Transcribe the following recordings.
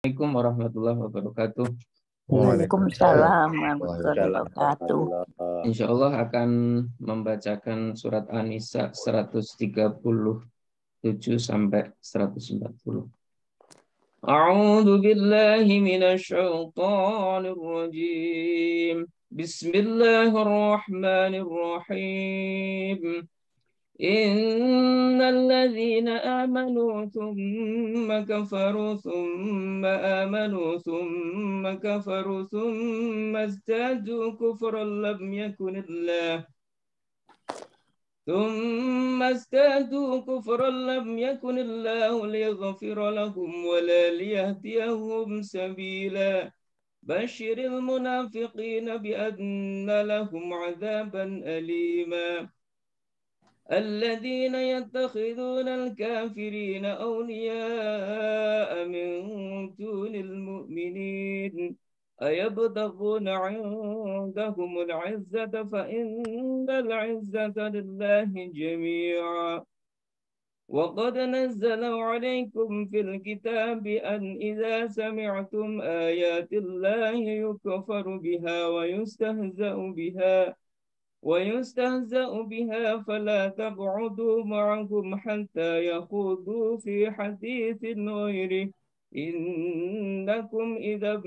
Assalamualaikum warahmatullahi wabarakatuh. Waalaikumsalam warahmatullahi wabarakatuh. Insya Allah akan membacakan surat An-Nisa 137 sampai 140. A'udzu billahi minasyaitonir rajim. Bismillahirrahmanirrahim. إن الذين آمنوا ثم كفروا ثم آمنوا ثم كفروا ثم ازدادوا كفرا لم يكن الله ثم ازدادوا كفرا لم يكن الله ليغفر لهم ولا ليهديهم سبيلا بشر المنافقين بأن لهم عذابا أليما الذين يتخذون الكافرين أولياء من دون المؤمنين أيبتغون عندهم العزة فإن العزة لله جميعا وقد نزلوا عليكم في الكتاب أن إذا سمعتم آيات الله يكفر بها ويستهزأ بها ويستهزأ بها فلا تقعدوا معهم حتى يخوضوا في حديث غيره إنكم إذا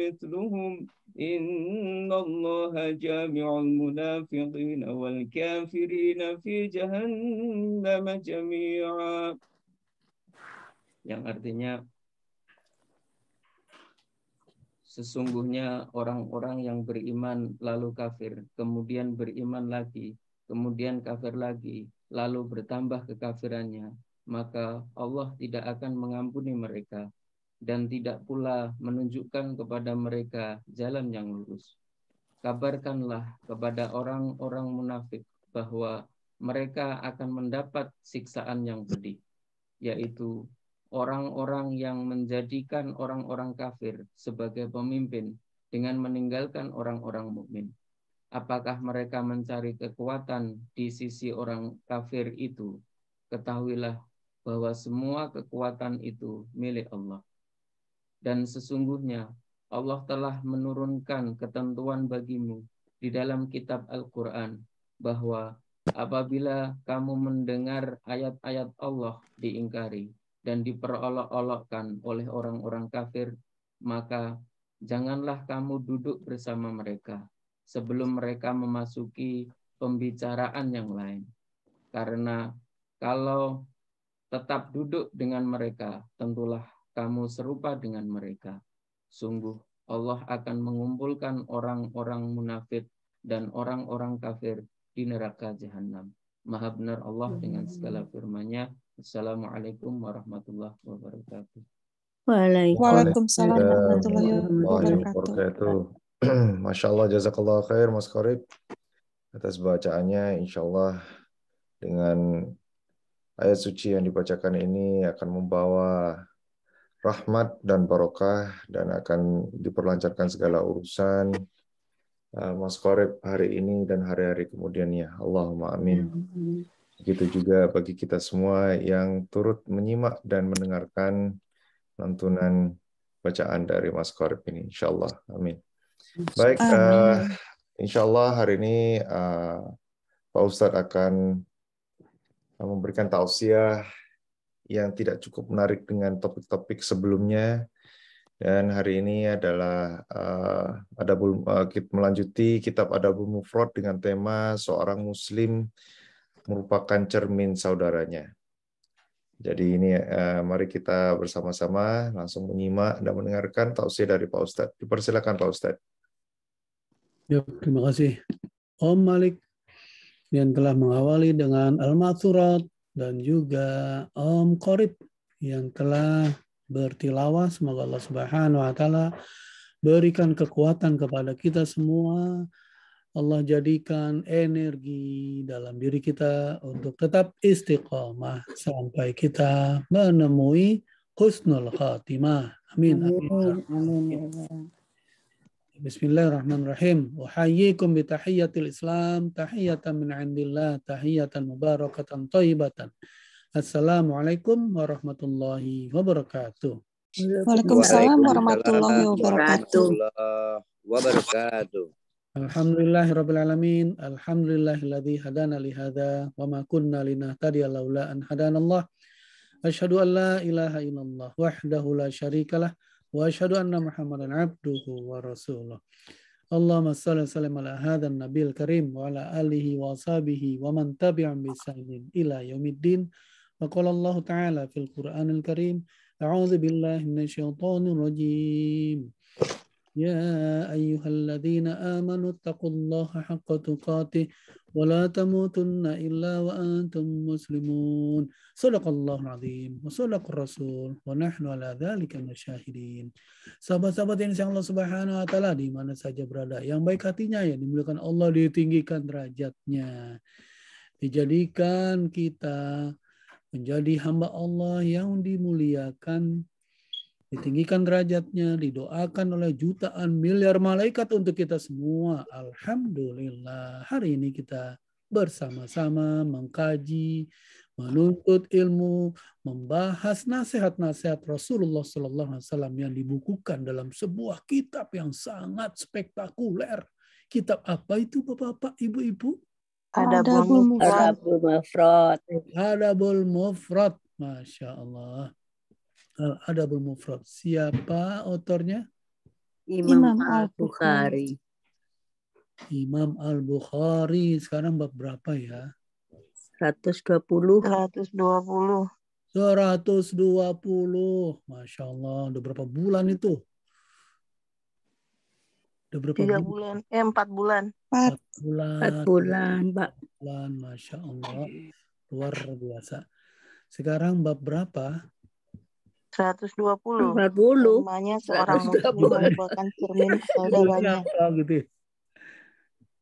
مثلهم إن الله جامع المنافقين والكافرين في جهنم جميعا yang artinya Sesungguhnya orang-orang yang beriman lalu kafir, kemudian beriman lagi, kemudian kafir lagi, lalu bertambah kekafirannya, maka Allah tidak akan mengampuni mereka dan tidak pula menunjukkan kepada mereka jalan yang lurus. Kabarkanlah kepada orang-orang munafik bahwa mereka akan mendapat siksaan yang pedih, yaitu orang-orang yang menjadikan orang-orang kafir sebagai pemimpin dengan meninggalkan orang-orang mukmin. Apakah mereka mencari kekuatan di sisi orang kafir itu? Ketahuilah bahwa semua kekuatan itu milik Allah. Dan sesungguhnya Allah telah menurunkan ketentuan bagimu di dalam kitab Al-Quran bahwa apabila kamu mendengar ayat-ayat Allah diingkari, dan diperolok-olokkan oleh orang-orang kafir, maka janganlah kamu duduk bersama mereka sebelum mereka memasuki pembicaraan yang lain. Karena kalau tetap duduk dengan mereka, tentulah kamu serupa dengan mereka. Sungguh Allah akan mengumpulkan orang-orang munafik dan orang-orang kafir di neraka jahanam. Maha benar Allah dengan segala firman-Nya. Assalamualaikum warahmatullahi wabarakatuh. Waalaikumsalam warahmatullahi wabarakatuh. Masya Allah, jazakallah khair Mas Khorib atas bacaannya. Insya Allah dengan ayat suci yang dibacakan ini akan membawa rahmat dan barokah dan akan diperlancarkan segala urusan uh, Mas Khorib hari ini dan hari-hari kemudiannya. Allahumma amin. Ya, amin. Begitu juga bagi kita semua yang turut menyimak dan mendengarkan lantunan bacaan dari Mas Korib ini. Insya Allah. Amin. Baik, Uh, eh, insya Allah hari ini uh, Pak Ustadz akan eh, memberikan tausiah yang tidak cukup menarik dengan topik-topik sebelumnya. Dan hari ini adalah uh, ada uh, melanjuti kitab Adabul Mufrad dengan tema seorang muslim merupakan cermin saudaranya. Jadi ini eh, mari kita bersama-sama langsung menyimak dan mendengarkan tausiah dari Pak Ustadz. Dipersilakan Pak Ustadz. Ya, terima kasih Om Malik yang telah mengawali dengan Al-Maturat dan juga Om Korib yang telah bertilawah. Semoga Allah Subhanahu wa taala berikan kekuatan kepada kita semua Allah jadikan energi dalam diri kita untuk tetap istiqomah sampai kita menemui husnul khatimah. Amin. Amin. Amin. Amin. Ya Bismillahirrahmanirrahim. Wa bi tahiyyatil Islam, tahiyyatan min 'indillah, tahiyyatan mubarakatan thayyibatan. Assalamualaikum warahmatullahi wabarakatuh. Waalaikumsalam warahmatullahi wabarakatuh. Wabarakatuh al-Alamin. Alhamdulillah Alhamdulillahilladzi hadana lihada wa ma kunna linahtadiya laula an hadanallah. Ashadu an la ilaha illallah wahdahu la syarikalah wa ashadu anna muhammadan abduhu wa rasuluh. Allahumma salli wa sallim ala hadhan nabil karim wa ala alihi wa ashabihi wa man tabi'an bisanin ila yaumiddin. Wa qala Allah ta'ala fil Qur'anil karim. A'udzu billahi minasyaitonir rajim. يا أيها الذين آمنوا اتقوا الله حق تقاته ولا تموتن إلا وأنتم مسلمون صدق الله العظيم وصدق الرسول ونحن على ذلك من الشاهدين sahabat-sahabat yang Allah subhanahu wa ta'ala di mana saja berada yang baik hatinya ya dimuliakan Allah ditinggikan derajatnya dijadikan kita menjadi hamba Allah yang dimuliakan ditinggikan derajatnya, didoakan oleh jutaan miliar malaikat untuk kita semua. Alhamdulillah, hari ini kita bersama-sama mengkaji, menuntut ilmu, membahas nasihat-nasihat Rasulullah Sallallahu Alaihi Wasallam yang dibukukan dalam sebuah kitab yang sangat spektakuler. Kitab apa itu, Bapak-bapak, Ibu-ibu? Adabul Mufrad. Adabul Mufrad. Masya Allah al-adabul eh, mufrad. Siapa otornya Imam, Imam Al-Bukhari. Imam Al-Bukhari sekarang bab berapa ya? 120. 120. 120. Masya Allah. Udah berapa bulan itu? Udah berapa Tiga bulan? bulan. Eh, empat bulan. Empat, empat bulan. Empat bulan, Pak. Bulan, Masya Allah. Luar biasa. Sekarang bab berapa? 120. 120. Namanya seorang muslim merupakan cermin saudaranya. Apa, gitu.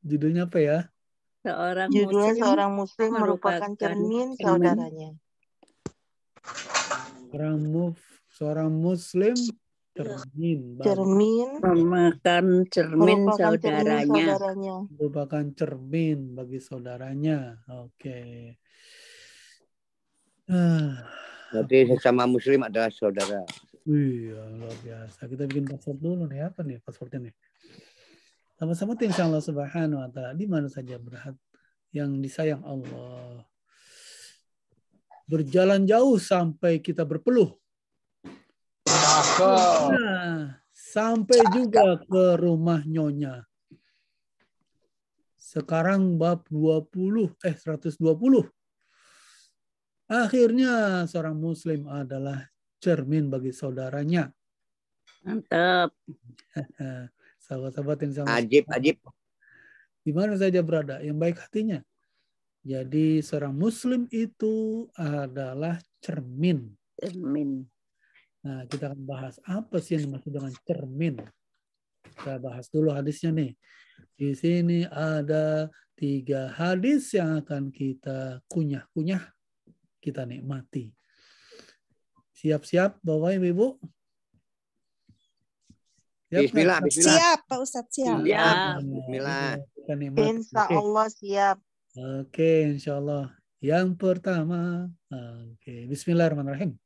Judulnya apa ya? Seorang Judulnya muslim seorang muslim merupakan cermin saudaranya. Seorang muf, seorang muslim cermin cermin merupakan cermin saudaranya. saudaranya merupakan cermin bagi saudaranya oke okay. uh. Jadi sesama muslim adalah saudara. Iya, luar biasa. Kita bikin password dulu nih. Apa nih passwordnya nih? Sama-sama insya Allah subhanahu wa ta'ala. Di mana saja berhak yang disayang Allah. Berjalan jauh sampai kita berpeluh. Nah, sampai juga ke rumah nyonya. Sekarang bab 20, eh 120. Akhirnya seorang muslim adalah cermin bagi saudaranya. Mantap. Sahabat-sahabat yang sama. Ajib, ajib. Di mana saja berada, yang baik hatinya. Jadi seorang muslim itu adalah cermin. Cermin. Nah, kita akan bahas apa sih yang dimaksud dengan cermin. Kita bahas dulu hadisnya nih. Di sini ada tiga hadis yang akan kita kunyah-kunyah kita nikmati. Siap-siap Bapak Ibu? Siap, bismillah, bismillah. Siap, Pak Ustadz, siap. Siap, bismillah. Insya Allah siap. Oke, insya Allah. Yang pertama, oke, bismillahirrahmanirrahim.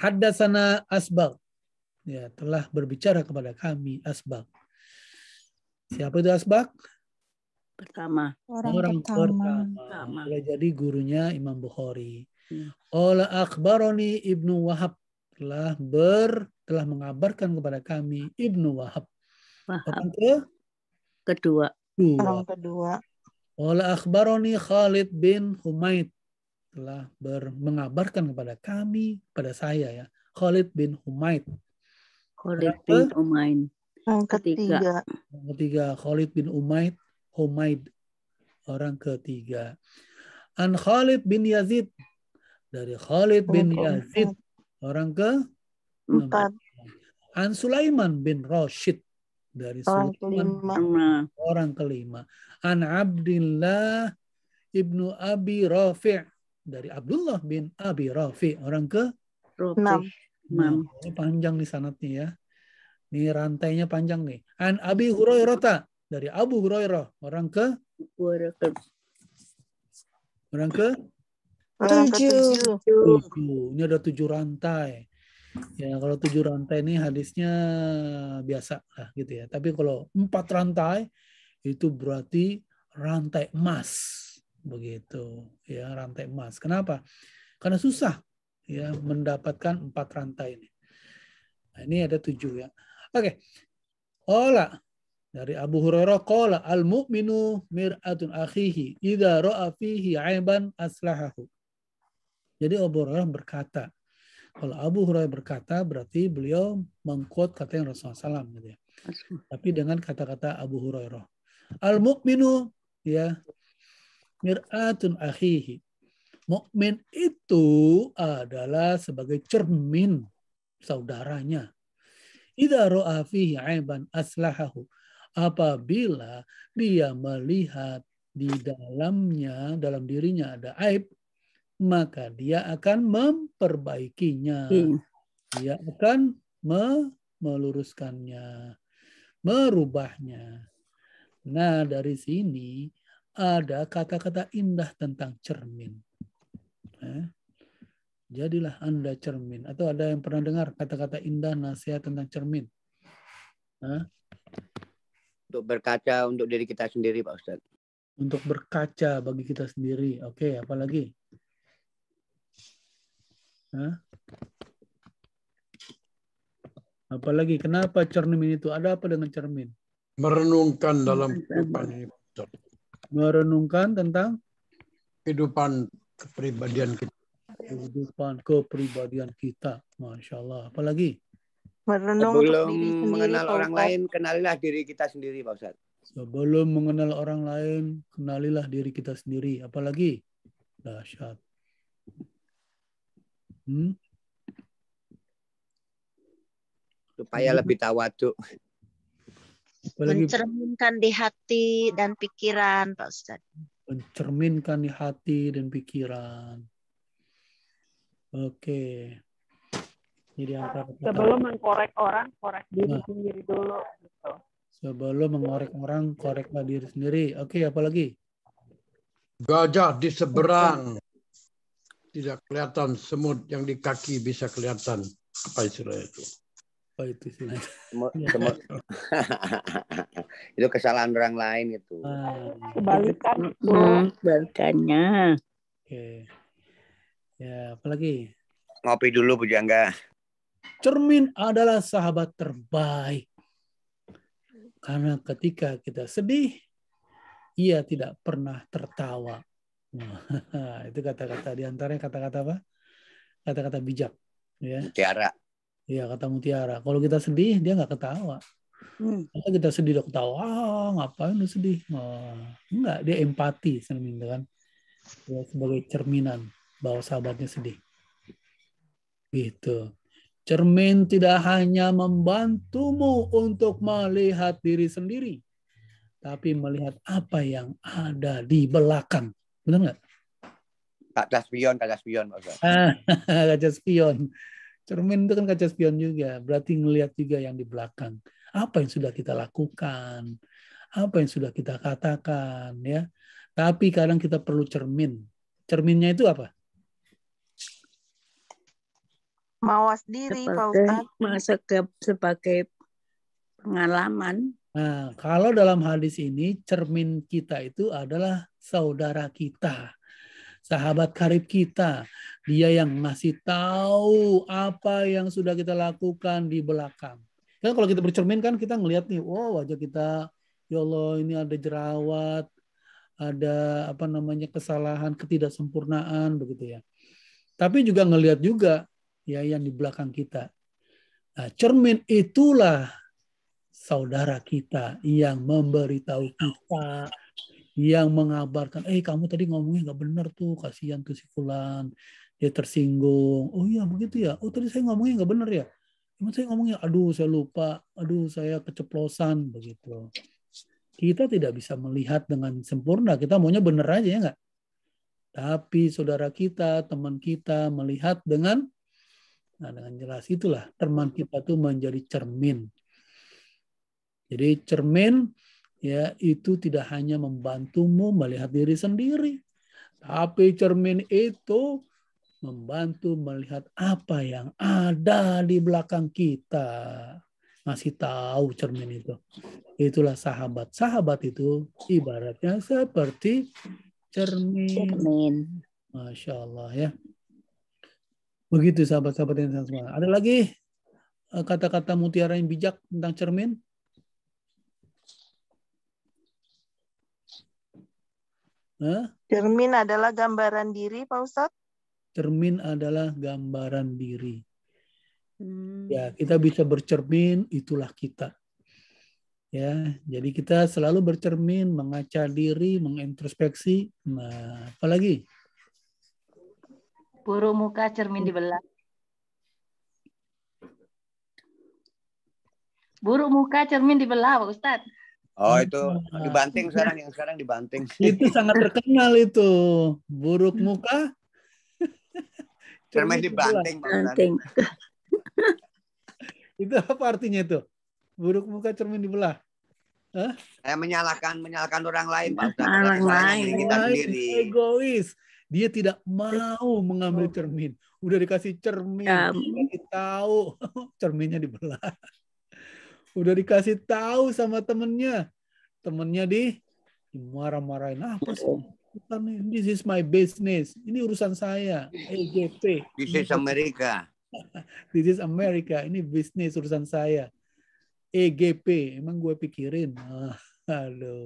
Haddasana asbal Ya, telah berbicara kepada kami asbal Siapa itu Asbak? pertama orang, orang pertama. pertama. Boleh jadi gurunya Imam Bukhari. Hmm. Ola akbaroni Ibnu Wahab telah ber telah mengabarkan kepada kami Ibnu Wahab. Wahab. Orang ke kedua. Dua. Orang kedua. Ola akbaroni Khalid bin Humaid telah ber, mengabarkan kepada kami pada saya ya Khalid bin Humaid. Khalid bin Umain. Yang ketiga. Yang ketiga Khalid bin Umaid Humaid orang ketiga. An Khalid bin Yazid dari Khalid bin Yazid orang ke empat. An Sulaiman bin Rashid dari Sulaiman orang kelima. An Abdullah ibnu Abi Rafi' dari Abdullah bin Abi Rafi' orang ke enam. Nah, ini panjang nih sanatnya ya. Ini rantainya panjang nih. An Abi Hurairah dari Abu Hurairah orang ke orang ke tujuh. tujuh. Ini ada tujuh rantai. Ya kalau tujuh rantai ini hadisnya biasa lah gitu ya. Tapi kalau empat rantai itu berarti rantai emas begitu ya rantai emas. Kenapa? Karena susah ya mendapatkan empat rantai ini. Nah, ini ada tujuh ya. Oke. Ola dari Abu Hurairah qala al mukminu mir'atun akhihi idza ra'a fihi aiban aslahahu. Jadi Abu Hurairah berkata, kalau Abu Hurairah berkata berarti beliau mengkot kata yang Rasulullah SAW. Gitu ya. Tapi dengan kata-kata Abu Hurairah. Al mukminu ya mir'atun akhihi. Mukmin itu adalah sebagai cermin saudaranya. Idza ra'a fihi aiban aslahahu apabila dia melihat di dalamnya, dalam dirinya ada aib, maka dia akan memperbaikinya. Iya. Dia akan meluruskannya, merubahnya. Nah, dari sini ada kata-kata indah tentang cermin. Eh, jadilah Anda cermin. Atau ada yang pernah dengar kata-kata indah nasihat tentang cermin? Eh, untuk berkaca untuk diri kita sendiri Pak Ustadz. Untuk berkaca bagi kita sendiri. Oke, apalagi? Hah? Apalagi kenapa cermin itu? Ada apa dengan cermin? Merenungkan dalam kehidupan ini. Merenungkan tentang kehidupan kepribadian kita. Kehidupan kepribadian kita. Masya Allah. Apalagi? Merenung Sebelum sendiri, mengenal Pak orang lain, kenalilah diri kita sendiri, Pak Ustaz. Sebelum mengenal orang lain, kenalilah diri kita sendiri. Apalagi? Dahsyat. Hmm? Supaya hmm. lebih tawaduk. mencerminkan di hati dan pikiran, Pak Ustadz. Mencerminkan di hati dan pikiran. Oke. Okay. Jadi apa? Sebelum mengkorek orang, korek diri nah. sendiri dulu. Gitu. Sebelum mengorek orang, koreklah diri sendiri. Oke, okay, apalagi? Gajah di seberang. Tidak kelihatan semut yang di kaki bisa kelihatan. Apa istilah itu? Apa oh, itu istilah Semut. itu kesalahan orang lain itu. Ah. Kebalikan. Hmm, kebalikannya. Oke. Ya, apalagi? Ngopi dulu, bujangga Cermin adalah sahabat terbaik. Karena ketika kita sedih, ia tidak pernah tertawa. itu kata-kata di antaranya kata-kata apa? Kata-kata bijak. Ya. Mutiara. Iya, kata mutiara. Kalau kita sedih, dia nggak ketawa. Hmm. kita sedih udah ketawa, oh, ngapain lu sedih? Oh, enggak, dia empati gitu kan. Dia sebagai cerminan bahwa sahabatnya sedih. Gitu. Cermin tidak hanya membantumu untuk melihat diri sendiri, tapi melihat apa yang ada di belakang. Benar nggak? Kaca spion, kaca spion. Ah, kaca spion. Cermin itu kan kaca spion juga. Berarti ngelihat juga yang di belakang. Apa yang sudah kita lakukan. Apa yang sudah kita katakan. ya. Tapi kadang kita perlu cermin. Cerminnya itu apa? mawas diri sebagai, Pak Ustaz. Masuk sebagai pengalaman. Nah, kalau dalam hadis ini cermin kita itu adalah saudara kita, sahabat karib kita. Dia yang masih tahu apa yang sudah kita lakukan di belakang. Kan kalau kita bercermin kan kita ngelihat nih, wow wajah kita, ya Allah ini ada jerawat, ada apa namanya kesalahan, ketidaksempurnaan begitu ya. Tapi juga ngelihat juga ya yang di belakang kita. Nah, cermin itulah saudara kita yang memberitahu kita yang mengabarkan, eh kamu tadi ngomongnya nggak benar tuh, kasihan tuh si Fulan, dia tersinggung. Oh iya begitu ya, oh tadi saya ngomongnya nggak benar ya. Cuman saya ngomongnya, aduh saya lupa, aduh saya keceplosan, begitu. Kita tidak bisa melihat dengan sempurna, kita maunya benar aja ya nggak? Tapi saudara kita, teman kita melihat dengan Nah, dengan jelas itulah teman kita itu menjadi cermin. Jadi cermin ya itu tidak hanya membantumu melihat diri sendiri, tapi cermin itu membantu melihat apa yang ada di belakang kita. Masih tahu cermin itu. Itulah sahabat. Sahabat itu ibaratnya seperti cermin. cermin. Masya Allah ya. Begitu sahabat-sahabat yang saya semua. Ada lagi eh, kata-kata mutiara yang bijak tentang cermin? Hah? Cermin adalah gambaran diri, Pak Ustadz? Cermin adalah gambaran diri. Hmm. Ya, kita bisa bercermin, itulah kita. Ya, jadi kita selalu bercermin, mengaca diri, mengintrospeksi. Nah, apalagi? Burung muka cermin dibelah. buruk muka cermin dibelah, Pak Ustadz. Oh itu dibanting iya. sekarang yang sekarang dibanting. Itu sangat terkenal itu buruk muka. Cermin dibanting. Banting. itu apa artinya itu? Buruk muka cermin dibelah. Hah? Eh, menyalahkan menyalahkan orang lain, Pak. Orang lain. Kita sendiri. Egois dia tidak mau mengambil cermin. Udah dikasih cermin, ya. dikasih tahu cerminnya dibelah. Udah dikasih tahu sama temennya, temennya di marah marahin ah, apa sih? This is my business. Ini urusan saya. EJP. This is America. This is America. Ini bisnis urusan saya. EGP. Emang gue pikirin. Halo.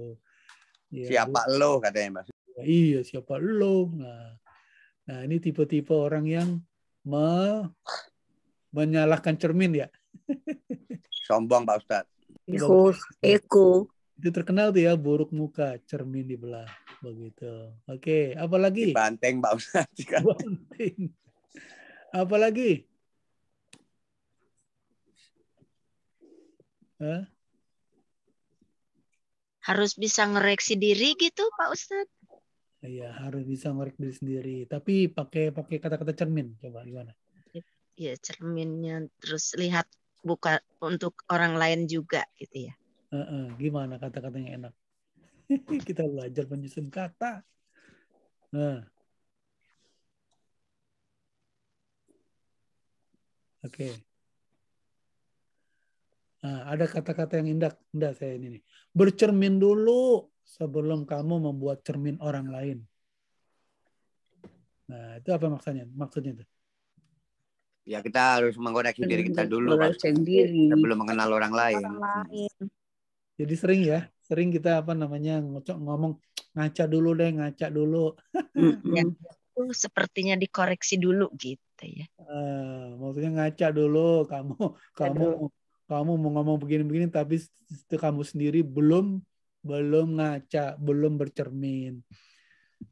Ya, Siapa lo katanya mas? iya siapa lo nah, nah ini tipe-tipe orang yang me menyalahkan cermin ya sombong pak ustadz eko itu terkenal tuh ya buruk muka cermin dibelah begitu oke apalagi banteng pak ustadz Banteng. apalagi Hah? harus bisa ngereaksi diri gitu Pak Ustadz? Iya, harus bisa ngorek diri sendiri. Tapi pakai pakai kata-kata cermin coba gimana? Iya, cerminnya terus lihat buka untuk orang lain juga gitu ya. Uh -uh, gimana kata-katanya enak? Kita belajar menyusun kata. Nah. Oke. Okay. Nah, ada kata-kata yang indah, indah saya ini nih. Bercermin dulu sebelum kamu membuat cermin orang lain. Nah, itu apa maksudnya? Maksudnya itu? Ya kita harus mengoreksi diri kita dulu Sendiri. Kita belum mengenal orang lain. orang lain. Jadi sering ya, sering kita apa namanya ngocok ngomong ngaca dulu deh, ngaca dulu. itu sepertinya dikoreksi dulu gitu ya. Uh, maksudnya ngaca dulu kamu kamu Aduh. kamu mau ngomong begini-begini tapi kamu sendiri belum belum ngaca, belum bercermin.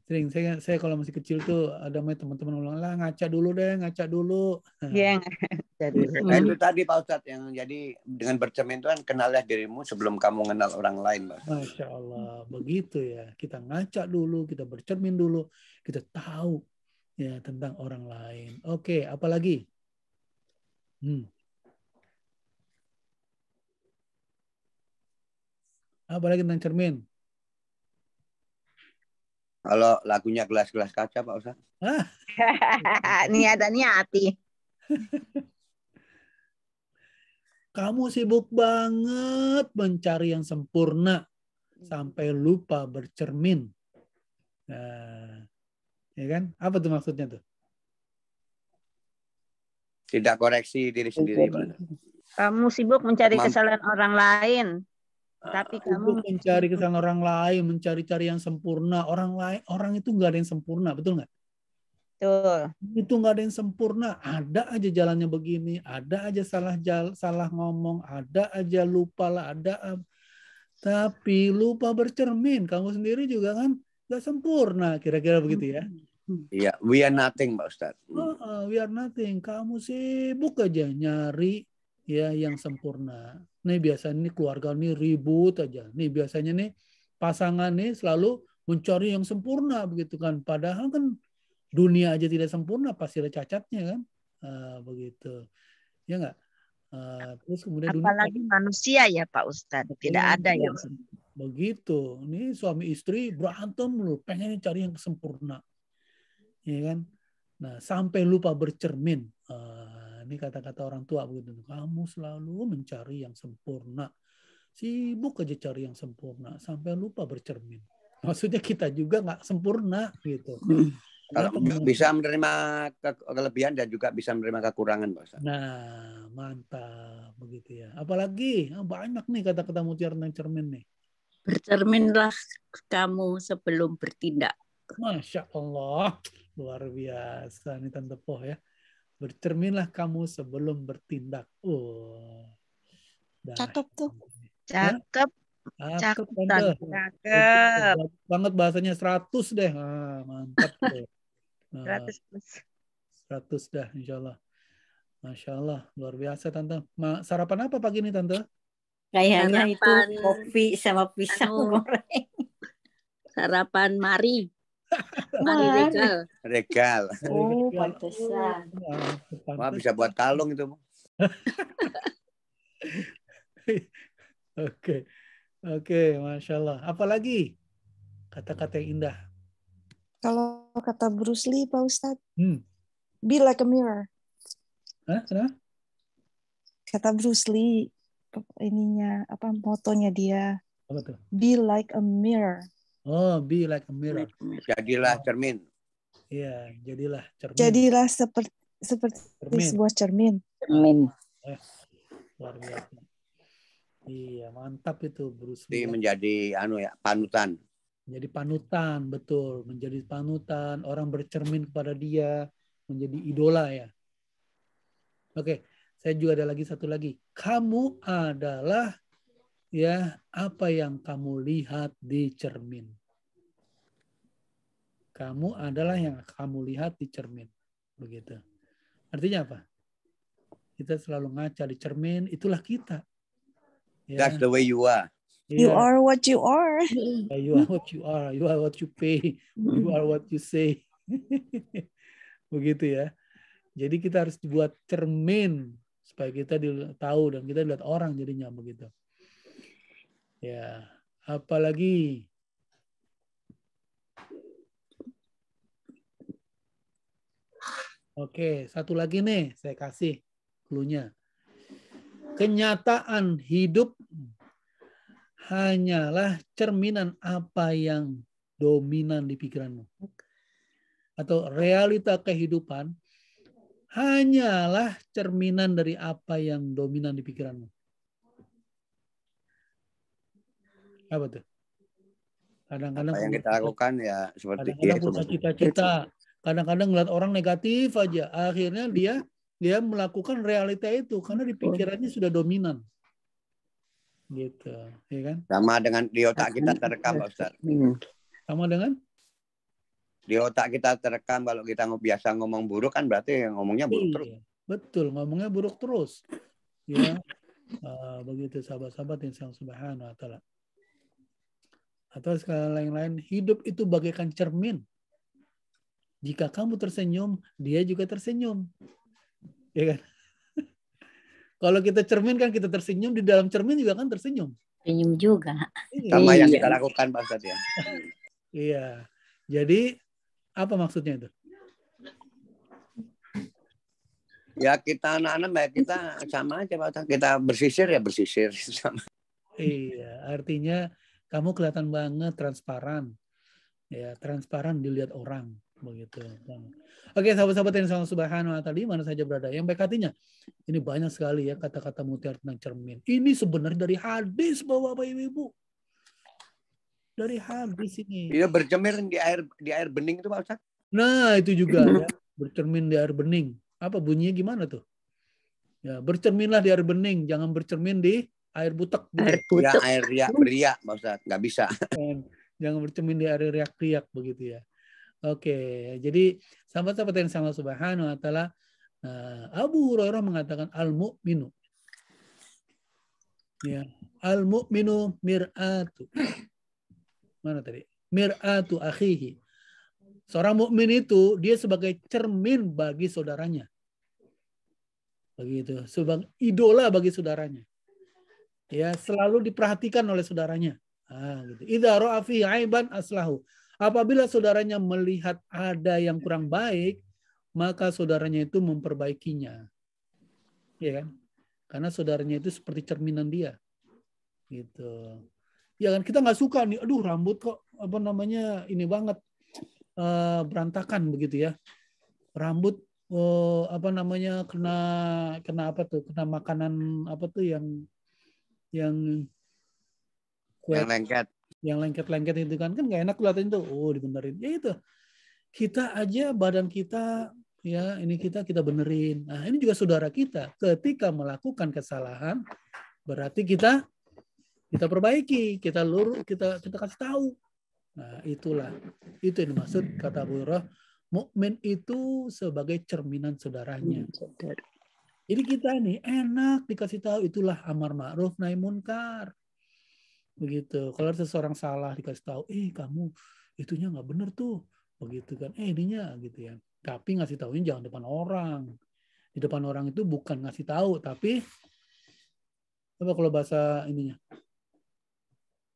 Sering saya saya kalau masih kecil tuh ada teman-teman ulang lah ngaca dulu deh, ngaca dulu. Iya. jadi. Iya, nah, itu tadi Pak Ustadz yang jadi dengan bercermin itu kan kenallah ya dirimu sebelum kamu kenal orang lain, Pak. Masya Allah, begitu ya. Kita ngaca dulu, kita bercermin dulu, kita tahu ya tentang orang lain. Oke, apalagi? Hmm. apalagi tentang cermin kalau lagunya gelas-gelas kaca Pak Ustaz. Ah. Niatannya hati. Kamu sibuk banget mencari yang sempurna sampai lupa bercermin. Nah, ya kan? Apa tuh maksudnya tuh? Tidak koreksi diri sendiri. Kamu sibuk mencari kesalahan orang lain tapi nah, kamu mencari kesan orang lain, mencari-cari yang sempurna. Orang lain, orang itu nggak ada yang sempurna, betul nggak? Betul. Itu nggak ada yang sempurna. Ada aja jalannya begini, ada aja salah jal, salah ngomong, ada aja lupa lah, ada. Tapi lupa bercermin, kamu sendiri juga kan nggak sempurna, kira-kira begitu ya. Hmm. Hmm. Iya, yeah, we are nothing, Pak Ustadz. Uh, we are nothing. Kamu sibuk aja nyari ya yang sempurna nih biasanya nih keluarga nih ribut aja. Nih biasanya nih pasangan nih selalu mencari yang sempurna begitu kan. Padahal kan dunia aja tidak sempurna pasti ada cacatnya kan. Uh, begitu. Ya enggak? Ah, terus kemudian dunia. apalagi kan manusia ya Pak Ustadz tidak ya, ada yang sempurna. Begitu. Ini suami istri berantem lu pengen cari yang sempurna. Ya kan? Nah, sampai lupa bercermin. Uh, ini kata-kata orang tua begitu. Kamu selalu mencari yang sempurna. Sibuk aja cari yang sempurna sampai lupa bercermin. Maksudnya kita juga nggak sempurna gitu. Hmm. Kalau bisa menerima kelebihan dan juga bisa menerima kekurangan, Pak. Nah, mantap begitu ya. Apalagi ah, banyak nih kata-kata mutiara tentang cermin nih. Bercerminlah kamu sebelum bertindak. Masya Allah, luar biasa nih Tante Poh ya. Bercerminlah kamu sebelum bertindak. Oh. Nah. Cakep tuh. Cakep. Ya? Nah, cakep, cakep. cakep. Banget bahasanya 100 deh. Ah, mantap tuh. Ah, seratus, 100 plus. 100 dah insya Allah. Masya Allah, luar biasa Tante. Ma, sarapan apa pagi ini Tante? Kayaknya itu kopi sama pisang anu, goreng. Sarapan mari. Nah, regal. Regal. Oh, pantesan. Wah, bisa buat kalung itu. Oke. Oke, Masya Allah. Apalagi kata-kata yang indah? Kalau kata Bruce Lee, Pak Ustadz. Hmm. Be like a mirror. Hah? Kenapa? Kata Bruce Lee, ininya apa motonya dia apa tuh? be like a mirror Oh, be like a mirror. Jadilah oh. cermin. Iya, jadilah cermin. Jadilah seperti seperti cermin. sebuah cermin. Cermin. Eh, luar biasa. Iya, mantap itu Bruce Lee. menjadi anu ya, panutan. Menjadi panutan, betul. Menjadi panutan, orang bercermin kepada dia, menjadi idola ya. Oke, saya juga ada lagi satu lagi. Kamu adalah ya apa yang kamu lihat di cermin. Kamu adalah yang kamu lihat di cermin. Begitu. Artinya apa? Kita selalu ngaca di cermin, itulah kita. Ya. That's the way you are. Yeah. You are what you are. Yeah, you are what you are. You are what you pay. You are what you say. Begitu ya. Jadi kita harus buat cermin supaya kita tahu dan kita lihat orang jadinya begitu. Ya, apalagi Oke, satu lagi nih saya kasih klunya. Kenyataan hidup hanyalah cerminan apa yang dominan di pikiranmu. Atau realita kehidupan hanyalah cerminan dari apa yang dominan di pikiranmu. Apa tuh? Kadang-kadang yang kita lakukan ya seperti kadang-kadang punya cita-cita, kadang-kadang ngeliat orang negatif aja. Akhirnya dia dia melakukan realita itu karena di pikirannya sudah dominan. Gitu, ya kan? Sama dengan di otak kita terekam, Pak Ustaz. Hmm. Sama dengan? Di otak kita terekam kalau kita biasa ngomong buruk kan berarti yang ngomongnya buruk iya, terus. Betul, ngomongnya buruk terus. Ya. Uh, begitu sahabat-sahabat yang sang subhanahu wa taala. Atau segala yang lain, hidup itu bagaikan cermin. Jika kamu tersenyum, dia juga tersenyum. Ya kan? Kalau kita cermin kan kita tersenyum, di dalam cermin juga kan tersenyum. Senyum juga. Iya. Sama yang iya. kita lakukan Bang ya. iya. Jadi apa maksudnya itu? Ya kita anak-anak baik kita sama aja Kita bersisir ya bersisir sama. Iya, artinya kamu kelihatan banget transparan ya transparan dilihat orang begitu. Oke, sahabat-sahabat yang sangat subhanahu wa tadi mana saja berada. Yang baik hatinya, ini banyak sekali ya kata-kata mutiara tentang cermin. Ini sebenarnya dari hadis bahwa bapak ibu, ibu. Dari hadis ini. Iya bercermin di air di air bening itu pak Ustaz? Nah itu juga ya bercermin di air bening. Apa bunyinya gimana tuh? Ya bercerminlah di air bening, jangan bercermin di air butek. Air iya, butek. Ya, air riak riak maksudnya Nggak bisa. Jangan bercermin di air riak-riak begitu ya. Oke, jadi sahabat-sahabat yang sama subhanahu wa ta'ala, eh, Abu Hurairah mengatakan al-mu'minu. Ya, al-mu'minu mir'atu. Mana tadi? Mir'atu akhihi. Seorang mu'min itu dia sebagai cermin bagi saudaranya. Begitu, sebagai idola bagi saudaranya ya selalu diperhatikan oleh saudaranya. Ah, gitu. Idharo afi aiban aslahu. Apabila saudaranya melihat ada yang kurang baik, maka saudaranya itu memperbaikinya. Ya kan? Karena saudaranya itu seperti cerminan dia. Gitu. Ya kan kita nggak suka nih, aduh rambut kok apa namanya ini banget eh, berantakan begitu ya. Rambut oh, apa namanya kena kena apa tuh? Kena makanan apa tuh yang yang yang lengket yang lengket-lengket itu kan kan nggak enak kelihatannya tuh oh dibenerin ya itu kita aja badan kita ya ini kita kita benerin nah ini juga saudara kita ketika melakukan kesalahan berarti kita kita perbaiki kita lur kita kita kasih tahu nah itulah itu yang dimaksud kata Abu Roh mukmin itu sebagai cerminan saudaranya jadi kita ini enak dikasih tahu itulah amar ma'ruf nahi munkar. Begitu. Kalau ada seseorang salah dikasih tahu, "Eh, kamu itunya nggak benar tuh." Begitu kan. "Eh, ininya." gitu ya. Tapi ngasih tahunya jangan depan orang. Di depan orang itu bukan ngasih tahu, tapi apa kalau bahasa ininya?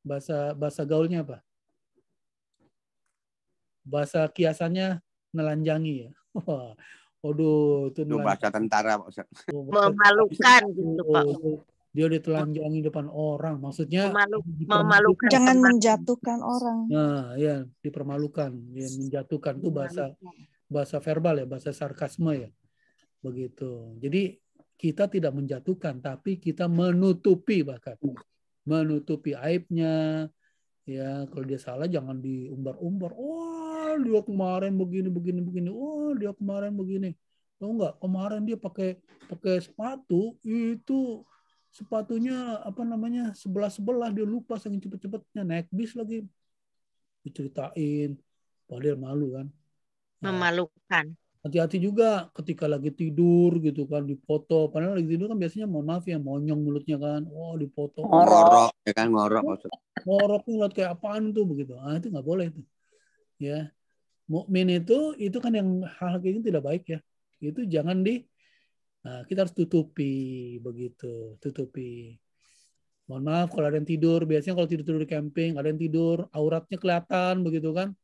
Bahasa bahasa gaulnya apa? Bahasa kiasannya nelanjangi ya. Waduh, itu Duh, bahasa tentara Pak Ustaz. memalukan gitu, gitu Pak. dia ditelanjangi depan orang. Maksudnya memalukan. Jangan menjatuhkan orang. Nah, ya, dipermalukan, dia iya, menjatuhkan itu bahasa bahasa verbal ya, bahasa sarkasme ya. Begitu. Jadi kita tidak menjatuhkan, tapi kita menutupi bahkan hmm. menutupi aibnya, ya kalau dia salah jangan diumbar-umbar wah dia kemarin begini begini begini wah dia kemarin begini tau nggak kemarin dia pakai pakai sepatu itu sepatunya apa namanya sebelah sebelah dia lupa saking cepet-cepetnya naik bis lagi diceritain padahal malu kan ya. memalukan hati-hati juga ketika lagi tidur gitu kan dipoto padahal lagi tidur kan biasanya mohon maaf ya monyong mulutnya kan oh dipoto ngorok ya kan ngorok ngorok mulut kayak apaan tuh begitu ah itu nggak boleh itu ya mukmin itu itu kan yang hal, hal kayak gitu tidak baik ya itu jangan di nah, kita harus tutupi begitu tutupi mohon maaf kalau ada yang tidur biasanya kalau tidur tidur di camping ada yang tidur auratnya kelihatan begitu kan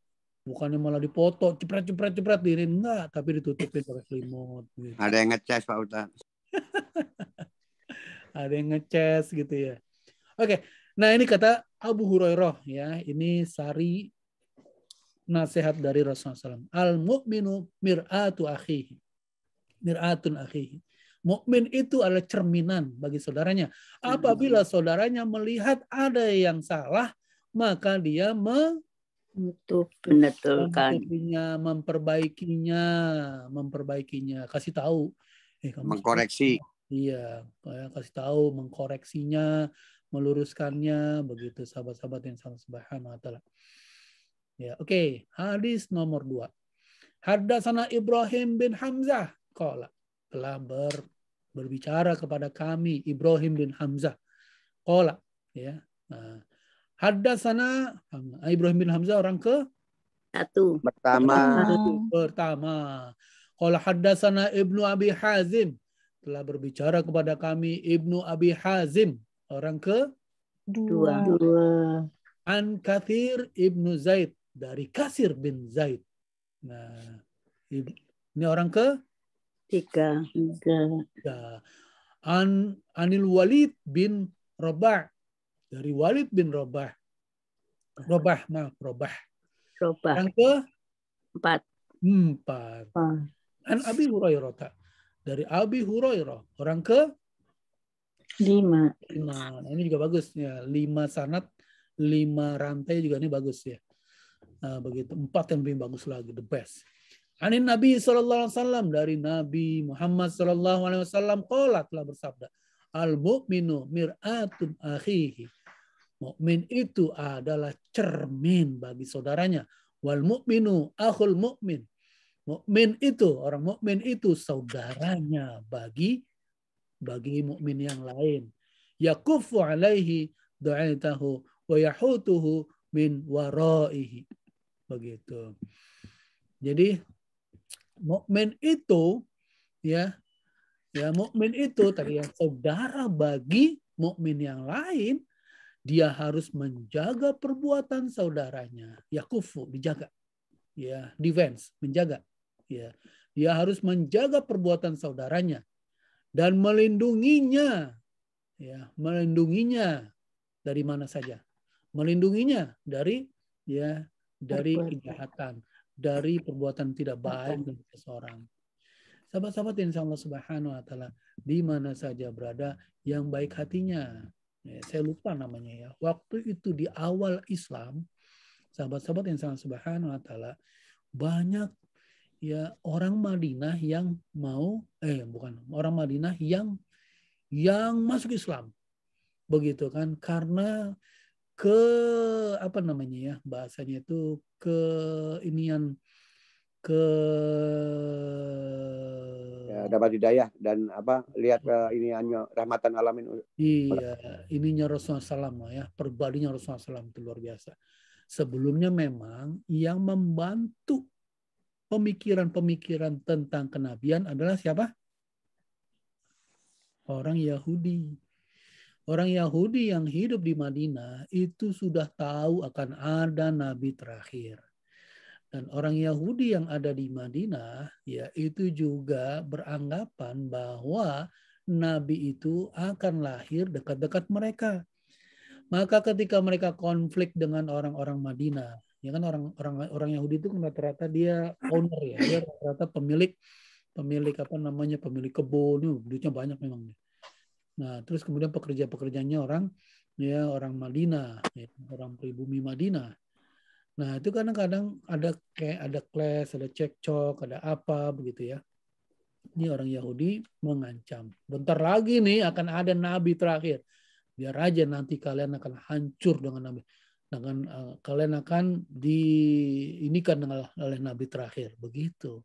bukannya malah dipoto cepret cepret cepret diirin enggak tapi ditutupin pakai selimut gitu. ada yang ngeces pak Uta ada yang ngeces gitu ya oke nah ini kata Abu Hurairah ya ini sari nasihat dari Rasulullah SAW. Al mukminu mir'atu akhihi. Mir'atun akhihi. Mukmin itu adalah cerminan bagi saudaranya. Apabila saudaranya melihat ada yang salah, maka dia meng menutup menetulkan memperbaikinya memperbaikinya kasih tahu eh, kamu mengkoreksi iya kasih tahu mengkoreksinya meluruskannya begitu sahabat-sahabat yang sangat subhanahu wa taala ya oke okay. hadis nomor dua Hadatsana Ibrahim bin Hamzah qala telah ber, berbicara kepada kami Ibrahim bin Hamzah qala ya nah, Hadasana Ibrahim bin Hamzah orang ke satu. Pertama. Pertama. Kalau hadasana Ibnu Abi Hazim telah berbicara kepada kami Ibnu Abi Hazim orang ke dua. dua. An Kathir Ibnu Zaid dari Kasir bin Zaid. Nah, ini orang ke tiga. tiga. An Anil Walid bin Rabah dari Walid bin Robah. Robah, maaf, Robah. Robah. Yang ke empat. Empat. dan An Abi Hurairah dari Abi Hurairah orang ke lima. Lima. Nah, ini juga bagus ya. Lima sanat, lima rantai juga ini bagus ya. Nah, begitu empat yang lebih bagus lagi, the best. Anin Nabi Shallallahu Alaihi Wasallam dari Nabi Muhammad Shallallahu Alaihi Wasallam kola telah bersabda. Al mukminu mir'atun akhihi. Mukmin itu adalah cermin bagi saudaranya. Wal mukminu akhul mukmin. Mukmin itu orang mukmin itu saudaranya bagi bagi mukmin yang lain. Yakufu alaihi du'aitahu wa yahutuhu min waraihi. Begitu. Jadi mukmin itu ya Ya, mukmin itu tadi yang saudara bagi mukmin yang lain, dia harus menjaga perbuatan saudaranya. Ya kufu, dijaga. Ya, defense, menjaga. Ya, dia harus menjaga perbuatan saudaranya dan melindunginya. Ya, melindunginya dari mana saja? Melindunginya dari ya dari kejahatan, dari perbuatan tidak baik dari seseorang Sahabat-sahabat yang Allah Subhanahu wa taala di mana saja berada yang baik hatinya. Ya, saya lupa namanya ya. Waktu itu di awal Islam, sahabat-sahabat yang Allah Subhanahu wa taala banyak ya orang Madinah yang mau eh bukan orang Madinah yang yang masuk Islam. Begitu kan? Karena ke apa namanya ya bahasanya itu ke ke ya, dapat hidayah dan apa lihat ke hmm. eh, ini hanya rahmatan alamin iya ininya Rasulullah SAW ya perbadinya Rasulullah SAW itu luar biasa sebelumnya memang yang membantu pemikiran-pemikiran tentang kenabian adalah siapa orang Yahudi orang Yahudi yang hidup di Madinah itu sudah tahu akan ada nabi terakhir dan orang Yahudi yang ada di Madinah, ya itu juga beranggapan bahwa nabi itu akan lahir dekat-dekat mereka. Maka ketika mereka konflik dengan orang-orang Madinah, ya kan orang orang orang Yahudi itu kan rata-rata dia owner ya, dia rata-rata pemilik pemilik apa namanya pemilik kebun, duitnya banyak memang. Nah, terus kemudian pekerja-pekerjanya orang ya orang Madinah, ya, orang pribumi Madinah. Nah, itu kadang-kadang ada kayak ada clash, ada cekcok, ada apa begitu ya. Ini orang Yahudi mengancam. Bentar lagi nih akan ada nabi terakhir. Biar aja nanti kalian akan hancur dengan nabi. Dengan uh, kalian akan di ini kan dengan, oleh nabi terakhir. Begitu.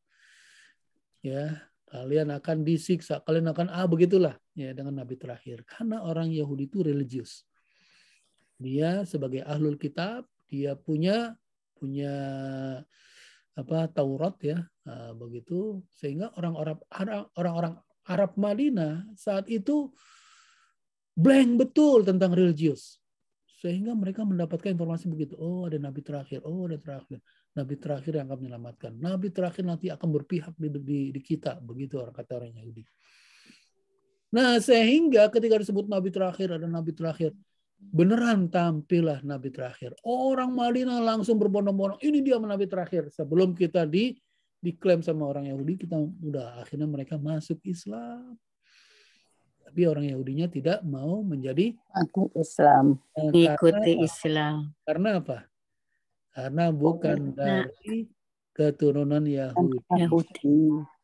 Ya, kalian akan disiksa, kalian akan ah begitulah ya dengan nabi terakhir. Karena orang Yahudi itu religius. Dia sebagai ahlul kitab, dia punya punya apa Taurat ya nah, begitu sehingga orang-orang orang-orang Arab Malina saat itu blank betul tentang religius sehingga mereka mendapatkan informasi begitu oh ada nabi terakhir oh ada terakhir nabi terakhir yang akan menyelamatkan nabi terakhir nanti akan berpihak di, di, di kita begitu orang kata orang Yahudi nah sehingga ketika disebut nabi terakhir ada nabi terakhir beneran tampillah nabi terakhir. Orang Madinah langsung berbondong-bondong, ini dia nabi terakhir. Sebelum kita di diklaim sama orang Yahudi, kita udah akhirnya mereka masuk Islam. Tapi orang Yahudinya tidak mau menjadi aku Islam, eh, ikuti Islam. Karena apa? Karena bukan dari keturunan Yahudi. Yahudi.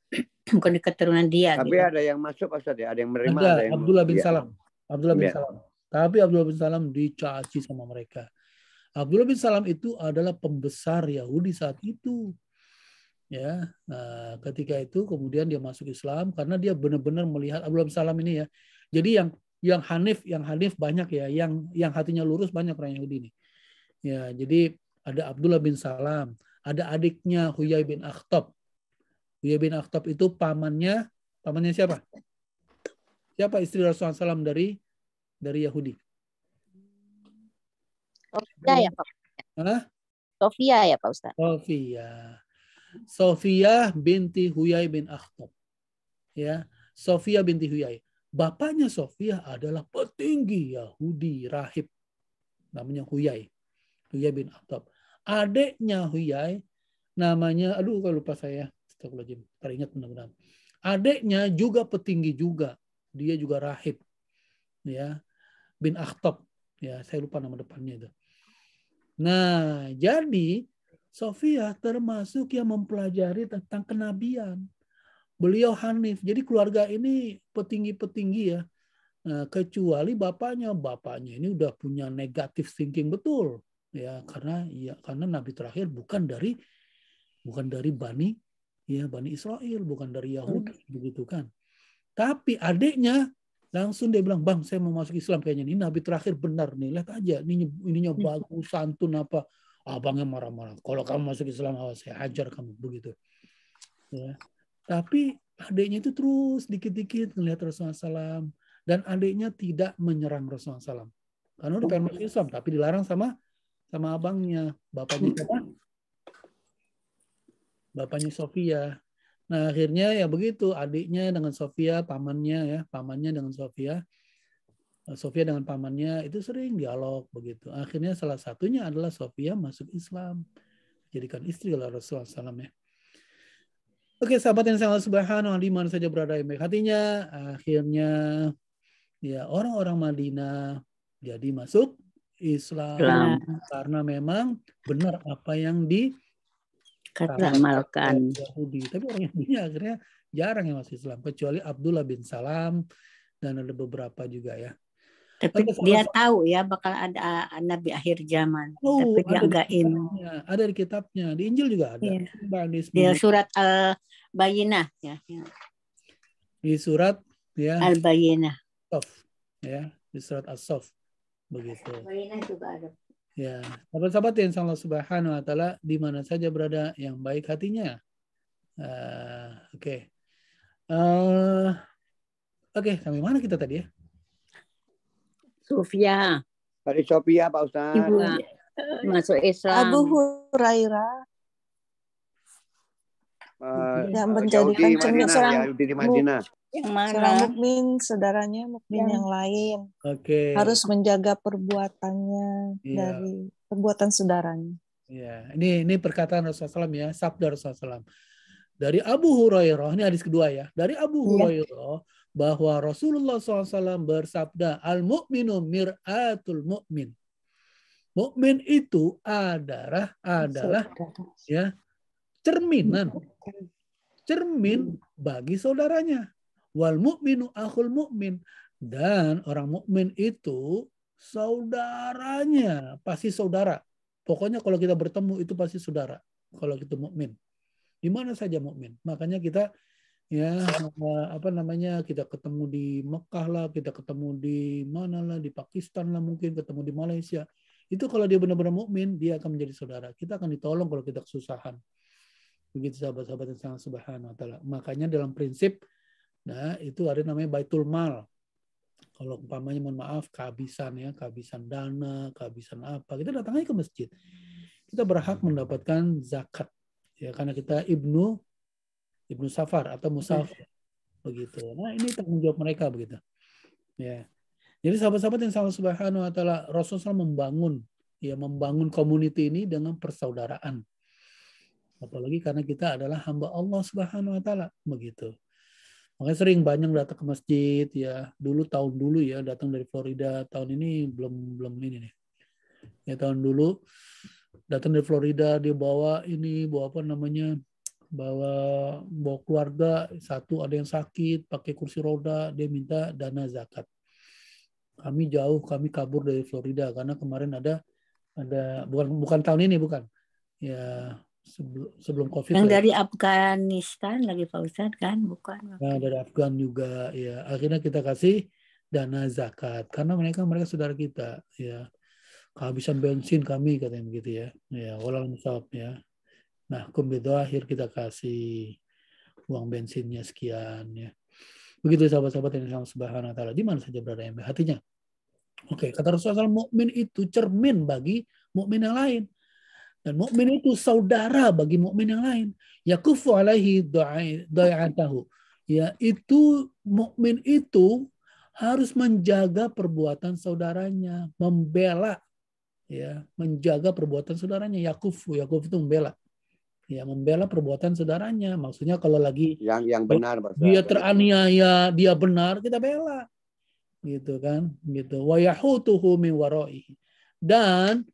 Bukan keturunan dia. Tapi gitu. ada yang masuk ya? ada yang menerima. Ada, ada yang Abdullah bin ya. Salam. Abdullah bin ya. Salam. Tapi Abdullah bin Salam dicaci sama mereka. Abdullah bin Salam itu adalah pembesar Yahudi saat itu. Ya, nah, ketika itu kemudian dia masuk Islam karena dia benar-benar melihat Abdullah bin Salam ini ya. Jadi yang yang Hanif, yang Hanif banyak ya, yang yang hatinya lurus banyak orang Yahudi ini. Ya, jadi ada Abdullah bin Salam, ada adiknya Huyai bin Akhtab. Huyai bin Akhtab itu pamannya, pamannya siapa? Siapa istri Rasulullah SAW dari dari Yahudi. Sofia ya Pak. Hah? Sofia ya Pak Ustaz. Sofia. Sofia binti Huyai bin Akhtab. Ya, Sofia binti Huyai. Bapaknya Sofia adalah petinggi Yahudi rahib. Namanya Huyai. Huyai bin Akhtab. Adiknya Huyai namanya aduh kalau lupa saya. Astagfirullahalazim. Teringat benar-benar. Adiknya juga petinggi juga. Dia juga rahib. Ya, bin Akhtab. Ya, saya lupa nama depannya itu. Nah, jadi Sofia termasuk yang mempelajari tentang kenabian. Beliau Hanif. Jadi keluarga ini petinggi-petinggi ya. Nah, kecuali bapaknya. Bapaknya ini udah punya negatif thinking betul. Ya, karena ya karena nabi terakhir bukan dari bukan dari Bani ya Bani Israel, bukan dari Yahudi hmm. begitu kan. Tapi adiknya langsung dia bilang bang saya mau masuk Islam kayaknya ini nabi terakhir benar nih lihat aja ini ininya hmm. bagus santun apa abangnya marah-marah kalau kamu masuk Islam awas saya hajar kamu begitu ya tapi adiknya itu terus dikit-dikit ngelihat Rasulullah SAW dan adiknya tidak menyerang Rasulullah SAW karena udah pengen masuk Islam tapi dilarang sama sama abangnya bapaknya bapaknya Sofia Nah akhirnya ya begitu adiknya dengan Sofia, pamannya ya, pamannya dengan Sofia, eh, Sofia dengan pamannya itu sering dialog begitu. Akhirnya salah satunya adalah Sofia masuk Islam, jadikan istri oleh Rasulullah SAW ya. Oke sahabat yang sangat subhanallah di mana saja berada yang baik hatinya, akhirnya ya orang-orang Madinah jadi masuk Islam, Islam. karena memang benar apa yang di karena amalkan. Yahudi. Tapi orang Yahudi akhirnya jarang yang masuk Islam kecuali Abdullah bin Salam dan ada beberapa juga ya. Tapi dia salah, tahu ya bakal ada nabi akhir zaman. Oh, tapi dia enggak ini. Ada di kitabnya, di Injil juga ada. Yeah. Di surat al Bayinah ya, ya. Di surat ya al bayinah Ya, di surat As-Sof. Begitu. al juga ada. Ya, sahabat-sahabat yang Allah Subhanahu wa taala di mana saja berada yang baik hatinya. Uh, oke. Okay. Uh, eh, oke, okay, sampai mana kita tadi ya? Sofia. Dari Sofia Pak Ustaz. Ibu iya. masuk Islam. Abu Hurairah. Uh, yang menjadikan Saudi, seorang ya, di Madinah yang mana? Seorang mukmin saudaranya mukmin yang, yang lain. Oke. Okay. Harus menjaga perbuatannya yeah. dari perbuatan saudaranya. Iya, yeah. ini ini perkataan Rasulullah SAW ya, sabda Rasulullah SAW. Dari Abu Hurairah, ini hadis kedua ya. Dari Abu iya. Hurairah yeah. bahwa Rasulullah SAW bersabda, al mukminu mir'atul mukmin. Mukmin itu adalah adalah ya cerminan iya. cermin hmm. bagi saudaranya. Wal mu'minu akhul mu'min. Dan orang mukmin itu saudaranya, pasti saudara. Pokoknya kalau kita bertemu itu pasti saudara. Kalau kita mukmin, di mana saja mukmin. Makanya kita ya eh, apa namanya kita ketemu di Mekah lah, kita ketemu di mana lah, di Pakistan lah mungkin, ketemu di Malaysia. Itu kalau dia benar-benar mukmin, dia akan menjadi saudara. Kita akan ditolong kalau kita kesusahan. Begitu sahabat-sahabat yang sangat subhanahu wa taala. Makanya dalam prinsip Nah, itu ada namanya baitul mal. Kalau umpamanya mohon maaf kehabisan ya, kehabisan dana, kehabisan apa, kita datang aja ke masjid. Kita berhak mendapatkan zakat ya karena kita ibnu ibnu safar atau musafir begitu. Nah, ini tanggung jawab mereka begitu. Ya. Jadi sahabat-sahabat yang sama subhanahu wa taala Rasulullah membangun ya membangun community ini dengan persaudaraan. Apalagi karena kita adalah hamba Allah subhanahu wa taala begitu makanya sering banyak datang ke masjid ya dulu tahun dulu ya datang dari Florida tahun ini belum belum ini nih ya tahun dulu datang dari Florida dia bawa ini bawa apa namanya bawa bawa keluarga satu ada yang sakit pakai kursi roda dia minta dana zakat kami jauh kami kabur dari Florida karena kemarin ada ada bukan bukan tahun ini bukan ya sebelum sebelum covid yang ya. dari ya. Afghanistan lagi Pak Ustad kan bukan nah dari Afgan juga ya akhirnya kita kasih dana zakat karena mereka mereka saudara kita ya kehabisan bensin kami katanya begitu ya ya walau misal ya nah kumbido akhir kita kasih uang bensinnya sekian ya begitu ya, sahabat-sahabat yang sama subhanahu wa taala di mana saja berada yang hatinya oke kata Rasulullah mukmin itu cermin bagi mukmin yang lain dan mukmin itu saudara bagi mukmin yang lain. Yakufu alaihi da'atahu. Ya, itu mukmin itu harus menjaga perbuatan saudaranya, membela ya, menjaga perbuatan saudaranya. Yakufu, yakufu itu membela. Ya, membela perbuatan saudaranya. Maksudnya kalau lagi yang yang oh, benar dia teraniaya, dia benar, kita bela. Gitu kan? Gitu. Wa yahutuhu min waraihi. Dan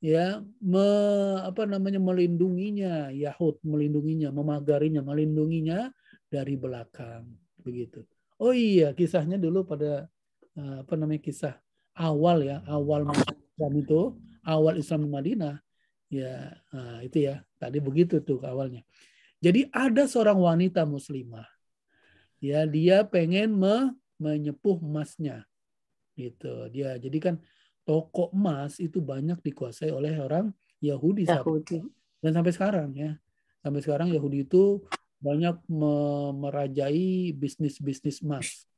ya me, apa namanya melindunginya Yahud melindunginya memagarinya melindunginya dari belakang begitu oh iya kisahnya dulu pada eh, apa namanya kisah awal ya awal Islam itu awal Islam di Madinah ya nah, itu ya tadi begitu tuh awalnya jadi ada seorang wanita muslimah ya dia pengen me, menyepuh emasnya gitu dia jadi kan toko emas itu banyak dikuasai oleh orang Yahudi, Yahudi. dan sampai sekarang ya sampai sekarang Yahudi itu banyak merajai bisnis-bisnis emas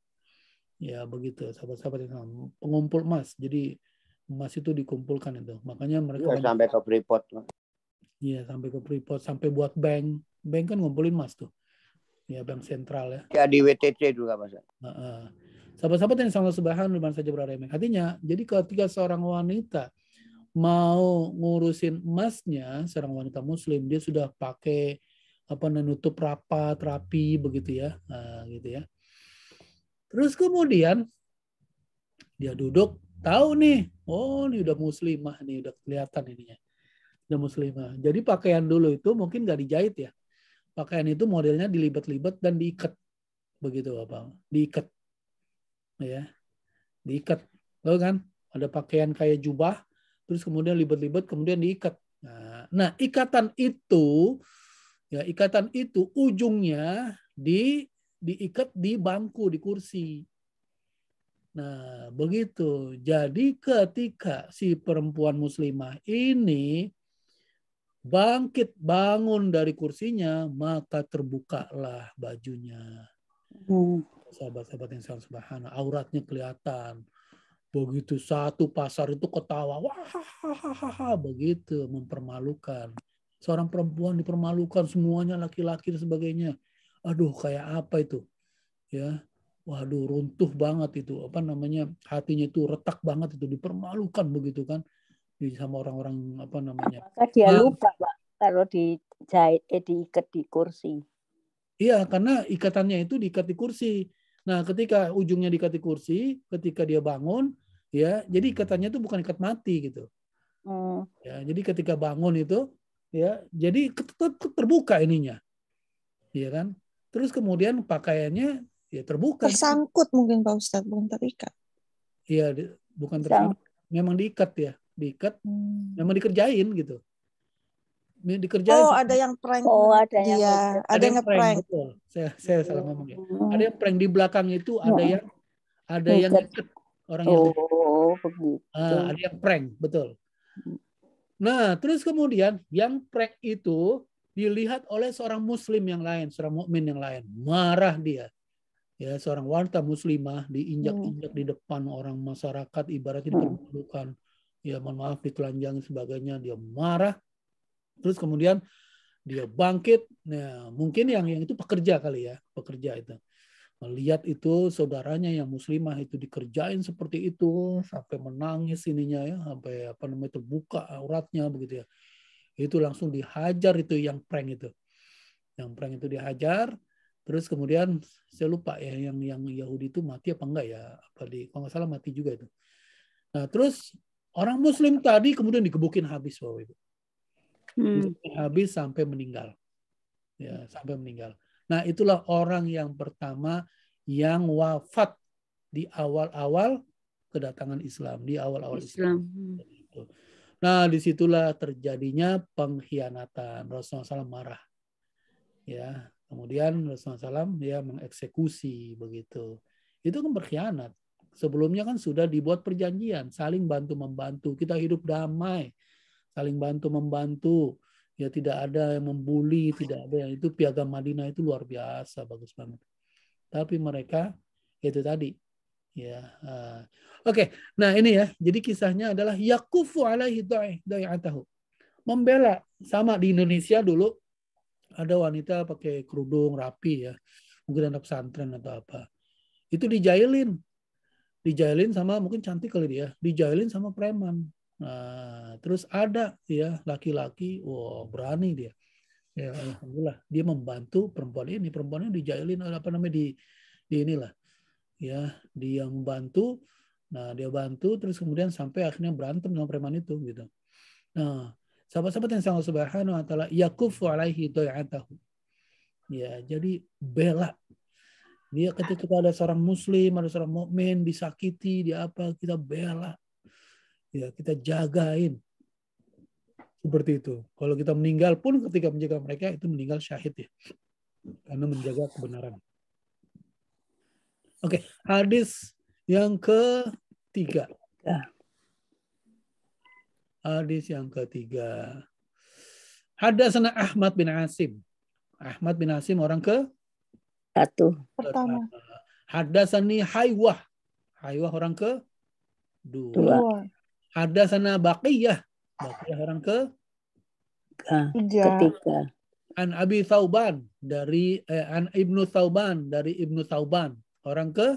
ya begitu sahabat-sahabat yang pengumpul emas jadi emas itu dikumpulkan itu makanya mereka ya, sampai ke Freeport iya sampai ke Freeport sampai buat bank bank kan ngumpulin emas tuh ya bank sentral ya ya di WTC juga mas uh -uh. Sahabat-sahabat yang sangat sebahan, rumah saja beraremeh. Artinya, jadi ketika seorang wanita mau ngurusin emasnya, seorang wanita muslim, dia sudah pakai apa nutup rapat, rapi begitu ya. Nah, gitu ya. Terus kemudian dia duduk, tahu nih, oh ini udah muslimah nih, udah kelihatan ininya. Udah muslimah. Jadi pakaian dulu itu mungkin nggak dijahit ya. Pakaian itu modelnya dilibet-libet dan diikat. Begitu apa? Diikat ya diikat lo kan ada pakaian kayak jubah terus kemudian libet-libet kemudian diikat nah, nah ikatan itu ya ikatan itu ujungnya di diikat di bangku di kursi nah begitu jadi ketika si perempuan muslimah ini bangkit bangun dari kursinya maka terbukalah bajunya hmm sahabat-sahabat yang sangat sederhana auratnya kelihatan begitu satu pasar itu ketawa wah begitu mempermalukan seorang perempuan dipermalukan semuanya laki-laki dan sebagainya aduh kayak apa itu ya waduh runtuh banget itu apa namanya hatinya itu retak banget itu dipermalukan begitu kan di sama orang-orang apa namanya maka dia nah, lupa pak kalau dijahit eh, diikat di kursi iya karena ikatannya itu diikat di kursi Nah, ketika ujungnya diikat kursi, ketika dia bangun, ya, jadi ikatannya itu bukan ikat mati gitu. Oh. Ya, jadi ketika bangun itu, ya, jadi terbuka ininya, ya kan. Terus kemudian pakaiannya ya terbuka. Tersangkut mungkin Pak Ustadz, bukan terikat. Iya, bukan terikat Memang diikat ya, diikat. Hmm. Memang dikerjain gitu dikerjain. Oh, ada yang prank. Oh, ada yang ya, ada, ada yang prank. Betul. Saya saya salah ngomong ya. Ada yang prank di belakang itu ada yang ada yang deket orang oh, yang Oh, begitu. Uh, ada yang prank, betul. Nah, terus kemudian yang prank itu dilihat oleh seorang muslim yang lain, seorang mukmin yang lain, marah dia. Ya, seorang wanita muslimah diinjak-injak di depan orang masyarakat ibaratnya mm. diperlukan, Ya, mohon maaf ditelanjangi sebagainya, dia marah terus kemudian dia bangkit nah mungkin yang yang itu pekerja kali ya pekerja itu melihat itu saudaranya yang muslimah itu dikerjain seperti itu sampai menangis ininya ya sampai apa namanya terbuka auratnya begitu ya itu langsung dihajar itu yang prank itu yang prank itu dihajar terus kemudian saya lupa ya yang yang Yahudi itu mati apa enggak ya apa di kalau nggak salah mati juga itu nah terus orang Muslim tadi kemudian digebukin habis bahwa itu hmm. habis sampai meninggal ya sampai meninggal nah itulah orang yang pertama yang wafat di awal-awal kedatangan Islam di awal-awal Islam, Islam. Hmm. nah disitulah terjadinya pengkhianatan Rasulullah SAW marah ya kemudian Rasulullah SAW dia mengeksekusi begitu itu kan berkhianat sebelumnya kan sudah dibuat perjanjian saling bantu membantu kita hidup damai saling bantu membantu ya tidak ada yang membuli tidak ada yang itu piagam Madinah itu luar biasa bagus banget tapi mereka itu tadi ya uh, oke okay. nah ini ya jadi kisahnya adalah yakufu alaihi tahu membela sama di Indonesia dulu ada wanita pakai kerudung rapi ya mungkin anak pesantren atau apa itu dijailin dijailin sama mungkin cantik kali dia dijailin sama preman Nah, terus ada ya laki-laki, wow berani dia. Ya alhamdulillah dia membantu perempuan ini, perempuan ini dijailin apa namanya di di inilah. Ya, dia membantu. Nah, dia bantu terus kemudian sampai akhirnya berantem dengan preman itu gitu. Nah, sahabat-sahabat yang sangat subhanahu wa taala yakufu alaihi tahu Ya, jadi bela dia ketika ada seorang muslim, ada seorang mukmin disakiti, dia apa, kita bela ya kita jagain seperti itu. Kalau kita meninggal pun ketika menjaga mereka itu meninggal syahid ya. Karena menjaga kebenaran. Oke, hadis yang ketiga. Ya. Hadis yang ketiga. Hadasana Ahmad bin Asim. Ahmad bin Asim orang ke satu. Pertama. Hadasani Haywah. Haywah orang ke dua. dua ada sana baqiyah baqiyah orang ke ah, ketiga an Abi Tauban dari eh, an Ibnu Tauban dari Ibnu Tauban orang ke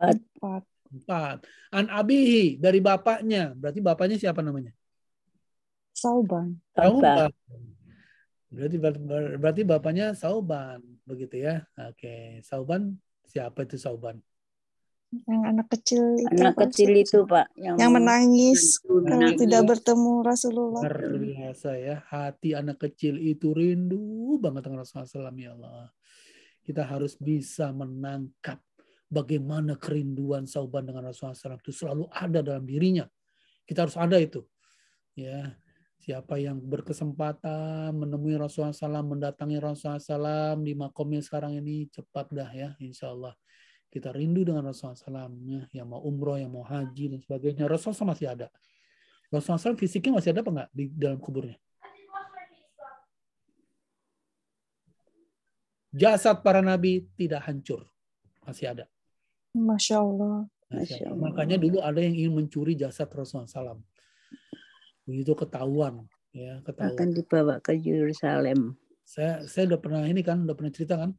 empat empat an Abihi dari bapaknya berarti bapaknya siapa namanya Tauban Sauban berarti berarti bapaknya Sauban begitu ya oke Sauban siapa itu Sauban yang anak kecil itu anak Pak. kecil itu Pak yang, yang menangis karena tidak bertemu Rasulullah luar biasa ya hati anak kecil itu rindu banget dengan Rasulullah SAW ya Allah kita harus bisa menangkap bagaimana kerinduan sauban dengan Rasulullah SAW itu selalu ada dalam dirinya kita harus ada itu ya siapa yang berkesempatan menemui Rasulullah SAW mendatangi Rasulullah SAW di makomnya sekarang ini cepat dah ya insya Allah kita rindu dengan Rasulullah SAW, ya, yang mau umroh, yang mau haji, dan sebagainya. Rasulullah SAW masih ada. Rasulullah SAW fisiknya masih ada apa enggak di dalam kuburnya? Jasad para nabi tidak hancur. Masih ada. Masya Allah. Masya Allah. Makanya dulu ada yang ingin mencuri jasad Rasulullah SAW. Begitu ketahuan. ya ketahuan. Akan dibawa ke Yerusalem. Saya, saya udah pernah ini kan, udah pernah cerita kan?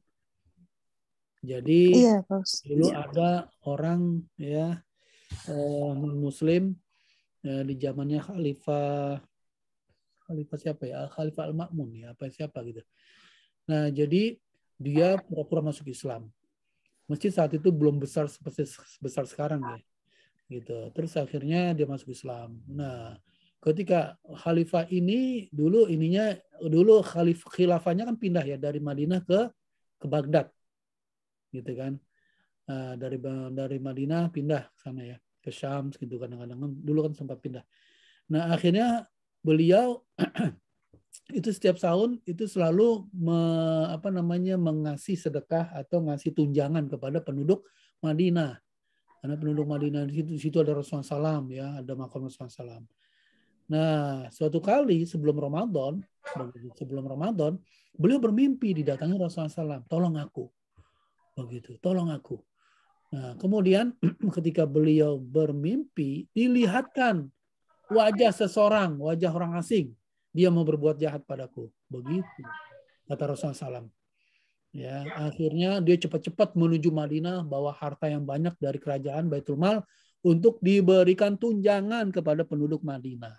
Jadi iya, dulu iya. ada orang ya eh, muslim ya, di zamannya Khalifah Khalifah siapa ya? Khalifah al makmun ya, apa siapa gitu. Nah, jadi dia pura-pura masuk Islam. Masjid saat itu belum besar seperti sebesar sekarang ya. Gitu. Terus akhirnya dia masuk Islam. Nah, ketika khalifah ini dulu ininya dulu khalif khilafahnya kan pindah ya dari Madinah ke ke Baghdad gitu kan uh, dari dari Madinah pindah ke sana ya ke Syam gitu kan, kadang-kadang dulu kan sempat pindah nah akhirnya beliau itu setiap tahun itu selalu me, apa namanya mengasih sedekah atau ngasih tunjangan kepada penduduk Madinah karena penduduk Madinah di situ, di situ ada Rasulullah Sallam ya ada makam Rasulullah Sallam Nah, suatu kali sebelum Ramadan, sebelum Ramadan, beliau bermimpi didatangi Rasulullah SAW, tolong aku begitu oh tolong aku nah kemudian ketika beliau bermimpi dilihatkan wajah seseorang wajah orang asing dia mau berbuat jahat padaku begitu kata Rasulullah SAW ya akhirnya dia cepat-cepat menuju Madinah bawa harta yang banyak dari kerajaan Baitul Mal untuk diberikan tunjangan kepada penduduk Madinah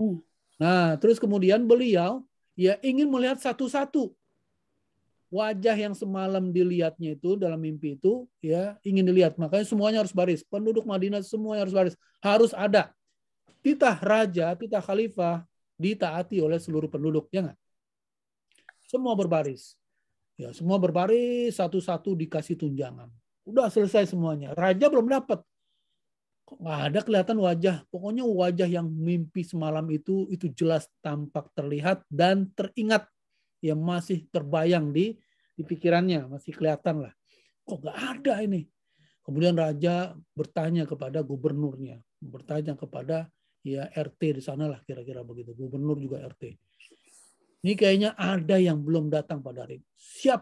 hmm. nah terus kemudian beliau ya ingin melihat satu-satu wajah yang semalam dilihatnya itu dalam mimpi itu ya ingin dilihat. Makanya semuanya harus baris. Penduduk Madinah semuanya harus baris. Harus ada. Titah raja, titah khalifah ditaati oleh seluruh penduduk, ya Semua berbaris. Ya, semua berbaris satu-satu dikasih tunjangan. Udah selesai semuanya. Raja belum dapat. Kok nggak ada kelihatan wajah. Pokoknya wajah yang mimpi semalam itu itu jelas tampak terlihat dan teringat yang masih terbayang di di pikirannya, masih kelihatan lah. Kok nggak ada ini? Kemudian raja bertanya kepada gubernurnya, bertanya kepada ya RT di sana lah kira-kira begitu. Gubernur juga RT. Ini kayaknya ada yang belum datang pada hari. Siap,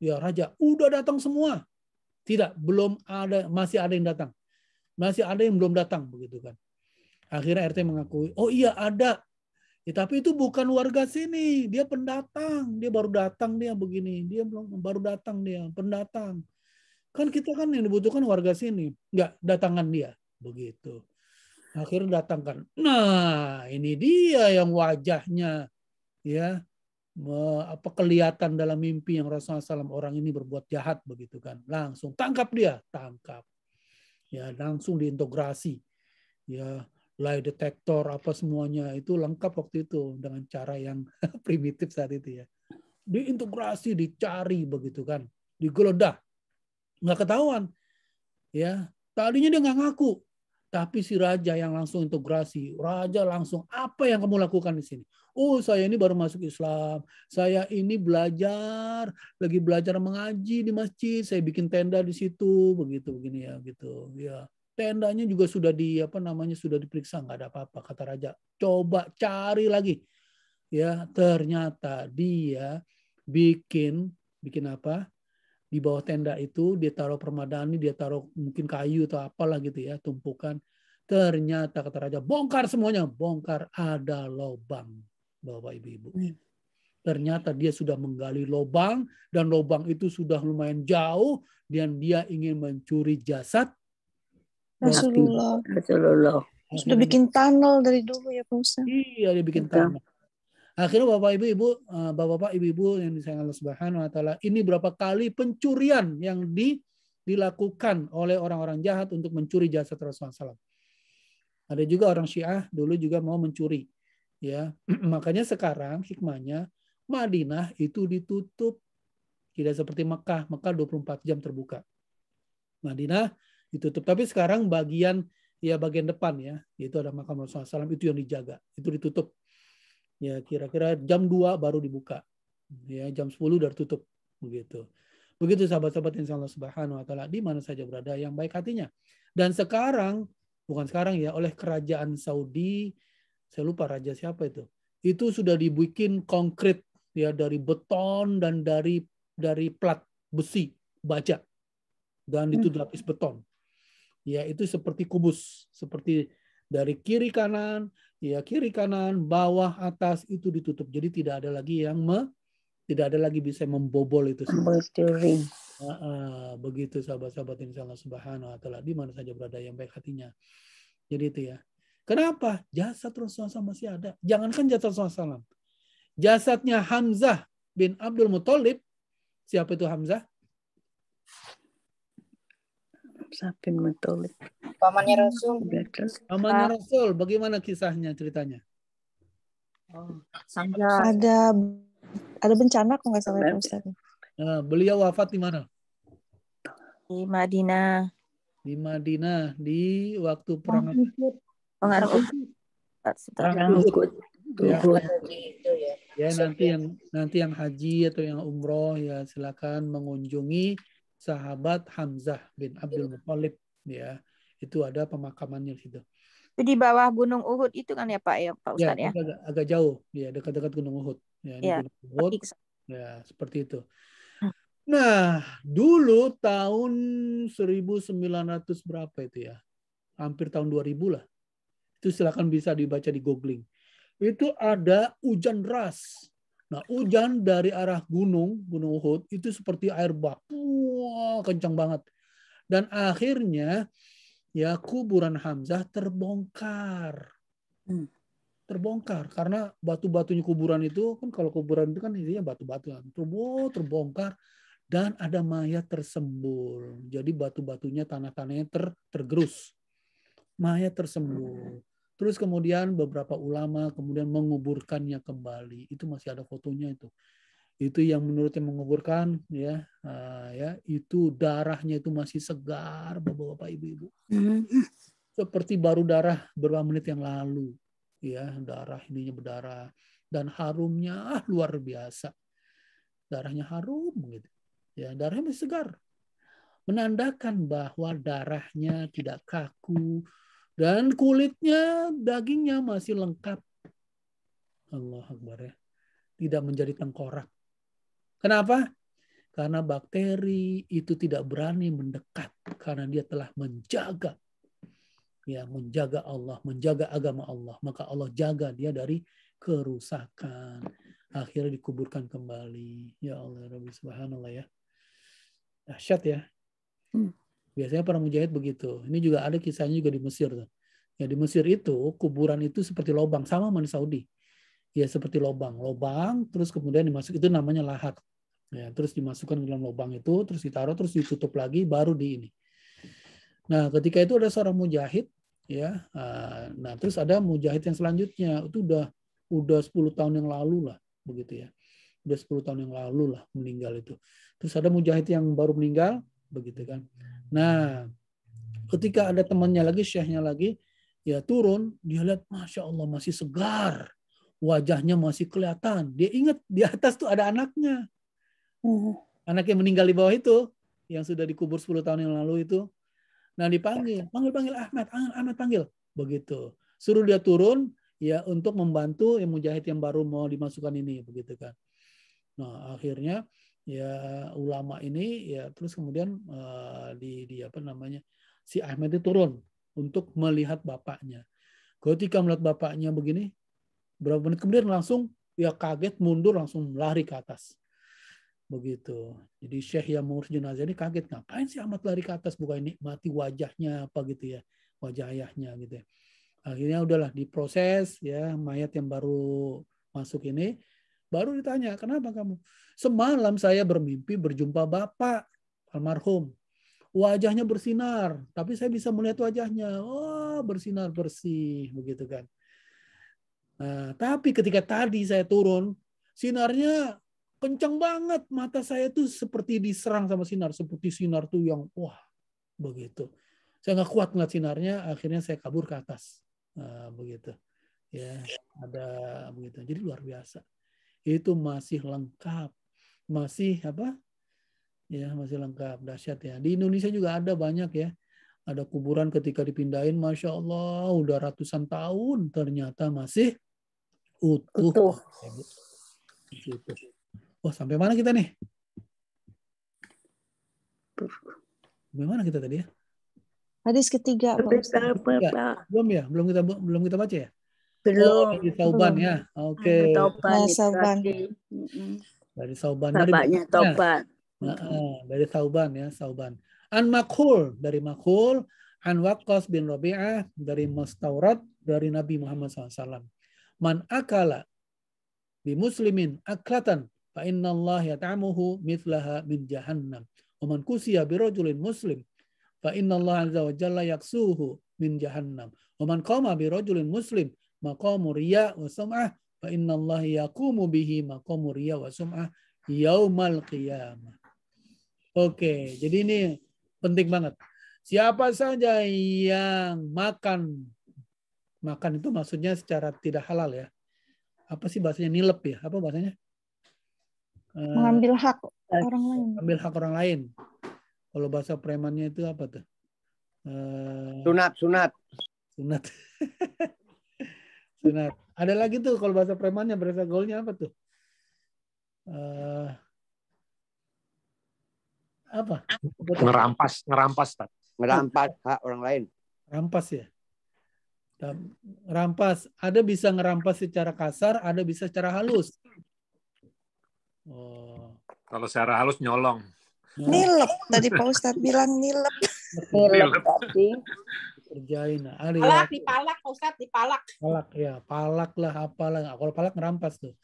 ya raja, udah datang semua. Tidak, belum ada, masih ada yang datang. Masih ada yang belum datang begitu kan. Akhirnya RT mengakui, oh iya ada Ya, tapi itu bukan warga sini, dia pendatang, dia baru datang dia begini, dia belum baru datang dia pendatang. Kan kita kan yang dibutuhkan warga sini, nggak datangan dia begitu. Akhirnya datangkan. Nah, ini dia yang wajahnya ya apa kelihatan dalam mimpi yang Rasulullah SAW orang ini berbuat jahat begitu kan. Langsung tangkap dia, tangkap. Ya, langsung diintegrasi. Ya, lie detector apa semuanya itu lengkap waktu itu dengan cara yang primitif saat itu ya diintegrasi dicari begitu kan digeledah nggak ketahuan ya tadinya dia nggak ngaku tapi si raja yang langsung integrasi raja langsung apa yang kamu lakukan di sini oh saya ini baru masuk Islam saya ini belajar lagi belajar mengaji di masjid saya bikin tenda di situ begitu begini ya gitu ya tendanya juga sudah di apa namanya sudah diperiksa nggak ada apa-apa kata raja coba cari lagi ya ternyata dia bikin bikin apa di bawah tenda itu dia taruh permadani dia taruh mungkin kayu atau apalah gitu ya tumpukan ternyata kata raja bongkar semuanya bongkar ada lobang bapak ibu-ibu hmm. ternyata dia sudah menggali lobang dan lobang itu sudah lumayan jauh dan dia ingin mencuri jasad Rasulullah. Rasulullah. Sudah bikin tunnel dari dulu ya Pak Ustaz. Iya, dia bikin tunnel. Akhirnya Bapak Ibu Ibu eh, Bapak-bapak Ibu-ibu yang disayang Allah Subhanahu wa taala, ini berapa kali pencurian yang di, dilakukan oleh orang-orang jahat untuk mencuri jasad Rasulullah SAW. Ada juga orang Syiah dulu juga mau mencuri. Ya, makanya sekarang hikmahnya Madinah itu ditutup. Tidak seperti Mekah, Mekah 24 jam terbuka. Madinah ditutup. Tapi sekarang bagian ya bagian depan ya, itu ada makam Rasulullah SAW itu yang dijaga, itu ditutup. Ya kira-kira jam 2 baru dibuka. Ya jam 10 udah tutup begitu. Begitu sahabat-sahabat insya Allah subhanahu wa ta'ala di mana saja berada yang baik hatinya. Dan sekarang, bukan sekarang ya, oleh kerajaan Saudi, saya lupa raja siapa itu, itu sudah dibikin konkret ya dari beton dan dari dari plat besi baja dan itu dilapis hmm. beton ya itu seperti kubus, seperti dari kiri kanan, ya kiri kanan, bawah atas itu ditutup. Jadi tidak ada lagi yang me, tidak ada lagi bisa membobol itu. Semua. begitu sahabat-sahabat insya Allah subhanahu wa ta'ala di mana saja berada yang baik hatinya jadi itu ya kenapa jasad Rasulullah SAW masih ada jangankan jasad Rasulullah SAW jasadnya Hamzah bin Abdul Muthalib siapa itu Hamzah Sabin Matolik. Pamannya Rasul. Pamannya Rasul, bagaimana kisahnya ceritanya? Oh, ada ada bencana kok nggak salah ya, Ustaz. Nah, beliau wafat di mana? Di Madinah. Di Madinah di waktu perang Pengarang Perang ya. Ya. Ya. ya nanti yang nanti yang haji atau yang umroh ya silakan mengunjungi sahabat Hamzah bin Abdul iya. Muthalib ya itu ada pemakamannya di situ itu di bawah Gunung Uhud itu kan ya Pak ya Pak Ustaz ya, ya? Agak, agak jauh ya dekat-dekat Gunung Uhud ya, ya Gunung Uhud ya seperti itu hmm. nah dulu tahun 1900 berapa itu ya hampir tahun 2000 lah itu silakan bisa dibaca di googling itu ada hujan ras. Nah, hujan dari arah gunung, Gunung Uhud, itu seperti air bak. Wah, kencang banget. Dan akhirnya, ya kuburan Hamzah terbongkar. Hmm. Terbongkar. Karena batu-batunya kuburan itu, kan kalau kuburan itu kan intinya batu-batuan. Terbo, terbongkar. Dan ada mayat tersembul. Jadi batu-batunya, tanah-tanahnya ter, tergerus. Mayat tersembul. Terus kemudian beberapa ulama kemudian menguburkannya kembali. Itu masih ada fotonya itu. Itu yang menurutnya menguburkan ya, uh, ya itu darahnya itu masih segar bapak-bapak ibu-ibu. Hmm. Seperti baru darah beberapa menit yang lalu ya darah ininya berdarah dan harumnya ah, luar biasa. Darahnya harum gitu. Ya, darahnya masih segar. Menandakan bahwa darahnya tidak kaku, dan kulitnya, dagingnya masih lengkap. Allah Akbar ya. Tidak menjadi tengkorak. Kenapa? Karena bakteri itu tidak berani mendekat karena dia telah menjaga ya menjaga Allah, menjaga agama Allah, maka Allah jaga dia dari kerusakan. Akhirnya dikuburkan kembali. Ya Allah, ya Rabbi Subhanallah ya. Dahsyat ya. Hmm. Biasanya para mujahid begitu. Ini juga ada kisahnya juga di Mesir. Ya di Mesir itu kuburan itu seperti lobang sama sama di Saudi. Ya seperti lobang, lobang terus kemudian dimasuk itu namanya lahat. Ya, terus dimasukkan ke dalam lobang itu, terus ditaruh, terus ditutup lagi, baru di ini. Nah, ketika itu ada seorang mujahid, ya, eh, nah terus ada mujahid yang selanjutnya itu udah udah 10 tahun yang lalu lah, begitu ya udah 10 tahun yang lalu lah meninggal itu. Terus ada mujahid yang baru meninggal, begitu kan. Nah, ketika ada temannya lagi, syekhnya lagi, ya turun, dia lihat, Masya Allah masih segar. Wajahnya masih kelihatan. Dia ingat di atas tuh ada anaknya. Uh. Oh. Anak yang meninggal di bawah itu, yang sudah dikubur 10 tahun yang lalu itu. Nah dipanggil, panggil-panggil Ahmad, Ahmad panggil. Begitu. Suruh dia turun, ya untuk membantu yang mujahid yang baru mau dimasukkan ini begitu kan. Nah akhirnya ya ulama ini ya terus kemudian uh, di, di apa namanya si Ahmad itu turun untuk melihat bapaknya. Ketika melihat bapaknya begini, berapa menit kemudian langsung ya kaget mundur langsung lari ke atas begitu. Jadi Syekh yang mengurus jenazah ini kaget ngapain sih amat lari ke atas bukan nikmati wajahnya apa gitu ya wajah ayahnya gitu ya. Akhirnya udahlah diproses ya mayat yang baru masuk ini Baru ditanya, kenapa kamu? Semalam saya bermimpi berjumpa Bapak almarhum. Wajahnya bersinar, tapi saya bisa melihat wajahnya. Oh, bersinar bersih, begitu kan. Nah, tapi ketika tadi saya turun, sinarnya kencang banget. Mata saya tuh seperti diserang sama sinar, seperti sinar tuh yang wah, begitu. Saya nggak kuat ngeliat sinarnya, akhirnya saya kabur ke atas, nah, begitu. Ya, ada begitu. Jadi luar biasa itu masih lengkap, masih apa? Ya, masih lengkap, dahsyat ya. Di Indonesia juga ada banyak ya. Ada kuburan ketika dipindahin, masya Allah, udah ratusan tahun ternyata masih utuh. utuh. Wah, gitu. oh, sampai mana kita nih? Sampai mana kita tadi ya? Hadis ketiga. Hadis ketiga. Belum ya, belum kita belum kita baca ya. Belum. Oh, dari Sauban ya. Oke. Okay. Sauban Nah, Sauban. Dari Sauban. Bapaknya dari, ya. Nah, dari Sauban ya, Sauban. An Makhul dari Makhul, An Waqqas bin Rabi'ah dari Mustaurat dari Nabi Muhammad SAW. Man akala bi muslimin aklatan fa inna Allah yat'amuhu mithlaha min jahannam. Wa man kusiya bi rajulin muslim fa inna Allah azza wa jalla yaksuhu min jahannam. Wa man qama bi rajulin muslim maqamu riya wa sum'ah fa Allah yaqumu bihi maqamu riya wa sum'ah yaumal qiyamah. Oke, jadi ini penting banget. Siapa saja yang makan makan itu maksudnya secara tidak halal ya. Apa sih bahasanya nilep ya? Apa bahasanya? Eh, mengambil hak eh, orang lain. Mengambil hak orang lain. Kalau bahasa premannya itu apa tuh? Eh, sunat, sunat. Sunat. Benar. Ada lagi tuh kalau bahasa premannya bahasa golnya apa tuh? Uh, apa? Ngerampas, ngerampas, Pak. Ngerampas hak orang lain. Rampas ya. Rampas. Ada bisa ngerampas secara kasar, ada bisa secara halus. Oh. Kalau secara halus nyolong. Nilep tadi Pak Ustadz bilang nilep. Nilep tadi kerjain nah, ya. palak ya, dipalak Ustaz dipalak palak ya palak lah apalah nah, kalau palak ngerampas tuh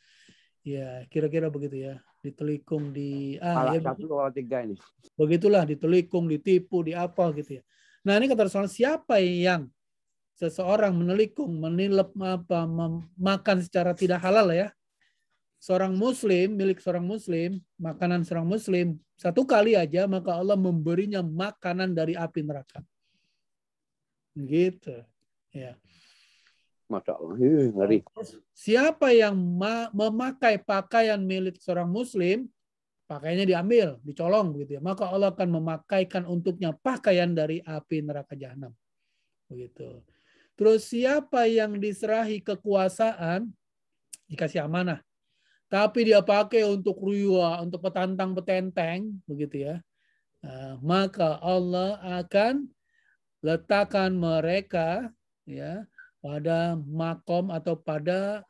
ya kira-kira begitu ya ditelikung di ah ya palak ya, satu kalau tiga ini begitulah ditelikung ditipu di apa gitu ya nah ini kata soal siapa yang seseorang menelikung menilep apa makan secara tidak halal ya seorang muslim milik seorang muslim makanan seorang muslim satu kali aja maka Allah memberinya makanan dari api neraka Gitu. Ya. Masya Allah, iya, ngeri. Siapa yang memakai pakaian milik seorang muslim, pakainya diambil, dicolong begitu ya. Maka Allah akan memakaikan untuknya pakaian dari api neraka jahanam. Begitu. Terus siapa yang diserahi kekuasaan dikasih amanah, tapi dia pakai untuk ruyua, untuk petantang petenteng, begitu ya. Nah, maka Allah akan letakkan mereka ya pada makom atau pada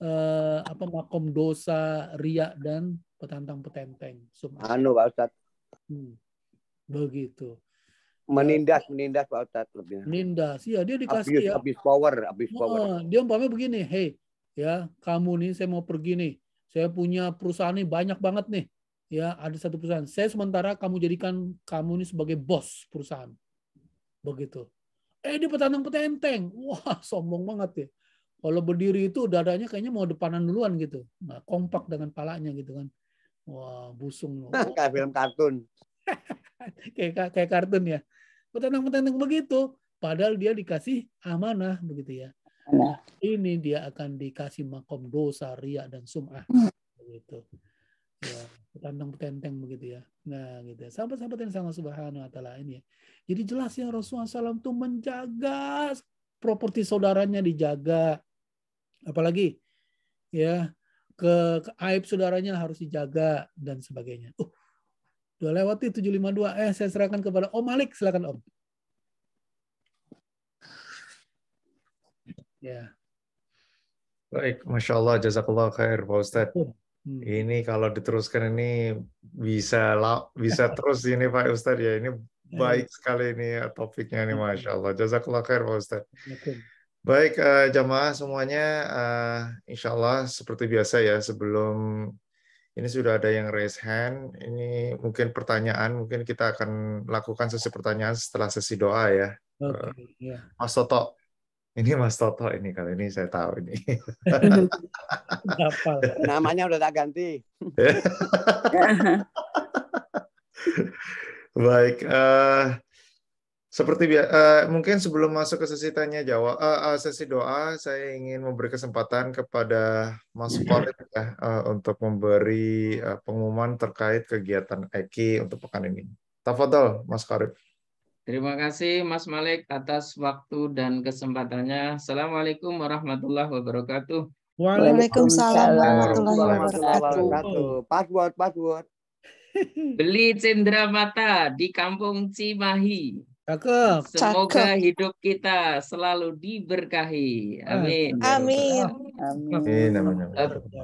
eh, apa makom dosa riak dan petantang petenteng. Sum'at. Anu Pak Ustad. Hmm. Begitu. Menindas, menindas Pak Ustad lebih. Menindas. ya dia dikasih abis, ya. Abis power, abis power. oh, dia umpamanya begini, "Hey, ya, kamu nih saya mau pergi nih. Saya punya perusahaan nih banyak banget nih. Ya, ada satu perusahaan. Saya sementara kamu jadikan kamu nih sebagai bos perusahaan begitu. Eh dia petantang petenteng, wah sombong banget ya. Kalau berdiri itu dadanya kayaknya mau depanan duluan gitu, nah, kompak dengan palanya gitu kan. Wah busung. kayak film kartun. kayak kayak kartun ya. petantang petenteng begitu, padahal dia dikasih amanah begitu ya. Nah, ini dia akan dikasih makom dosa, ria dan sum'ah. Hmm. Begitu. Ya tandang petenteng begitu ya. Nah, gitu. Ya. Sahabat-sahabat yang sangat subhanahu wa taala ini ya. Jadi jelas ya Rasulullah SAW itu menjaga properti saudaranya dijaga. Apalagi ya ke, ke aib saudaranya harus dijaga dan sebagainya. Uh, udah lewati 752. Eh, saya serahkan kepada Om Malik. Silakan Om. Ya. Baik, Masya Allah, Jazakallah khair Pak Ustadz. Hmm. Ini kalau diteruskan ini bisa bisa terus ini Pak Ustaz ya ini ya. baik sekali ini eh, topiknya ini Masya Allah. Jazakallah khair Pak Ustaz. Baik uh, jamaah semuanya, uh, insya Allah seperti biasa ya sebelum ini sudah ada yang raise hand, ini mungkin pertanyaan, mungkin kita akan lakukan sesi pertanyaan setelah sesi doa ya. Okay, iya. yeah. Mas Toto, ini Mas Toto ini kali ini saya tahu ini. Namanya udah tak ganti. Baik, uh, seperti uh, mungkin sebelum masuk ke sesi tanya jawab, uh, uh, sesi doa, saya ingin memberi kesempatan kepada Mas Farid ya, uh, untuk memberi uh, pengumuman terkait kegiatan Eki untuk pekan ini. Tafadil, Mas Farid. Terima kasih Mas Malik atas waktu dan kesempatannya. Assalamualaikum warahmatullahi wabarakatuh. Waalaikumsalam warahmatullahi wabarakatuh. Password, password. Beli cendera mata di kampung Cimahi. Cakep. Semoga hidup kita selalu diberkahi. Amin. Amin. Amin. Amin.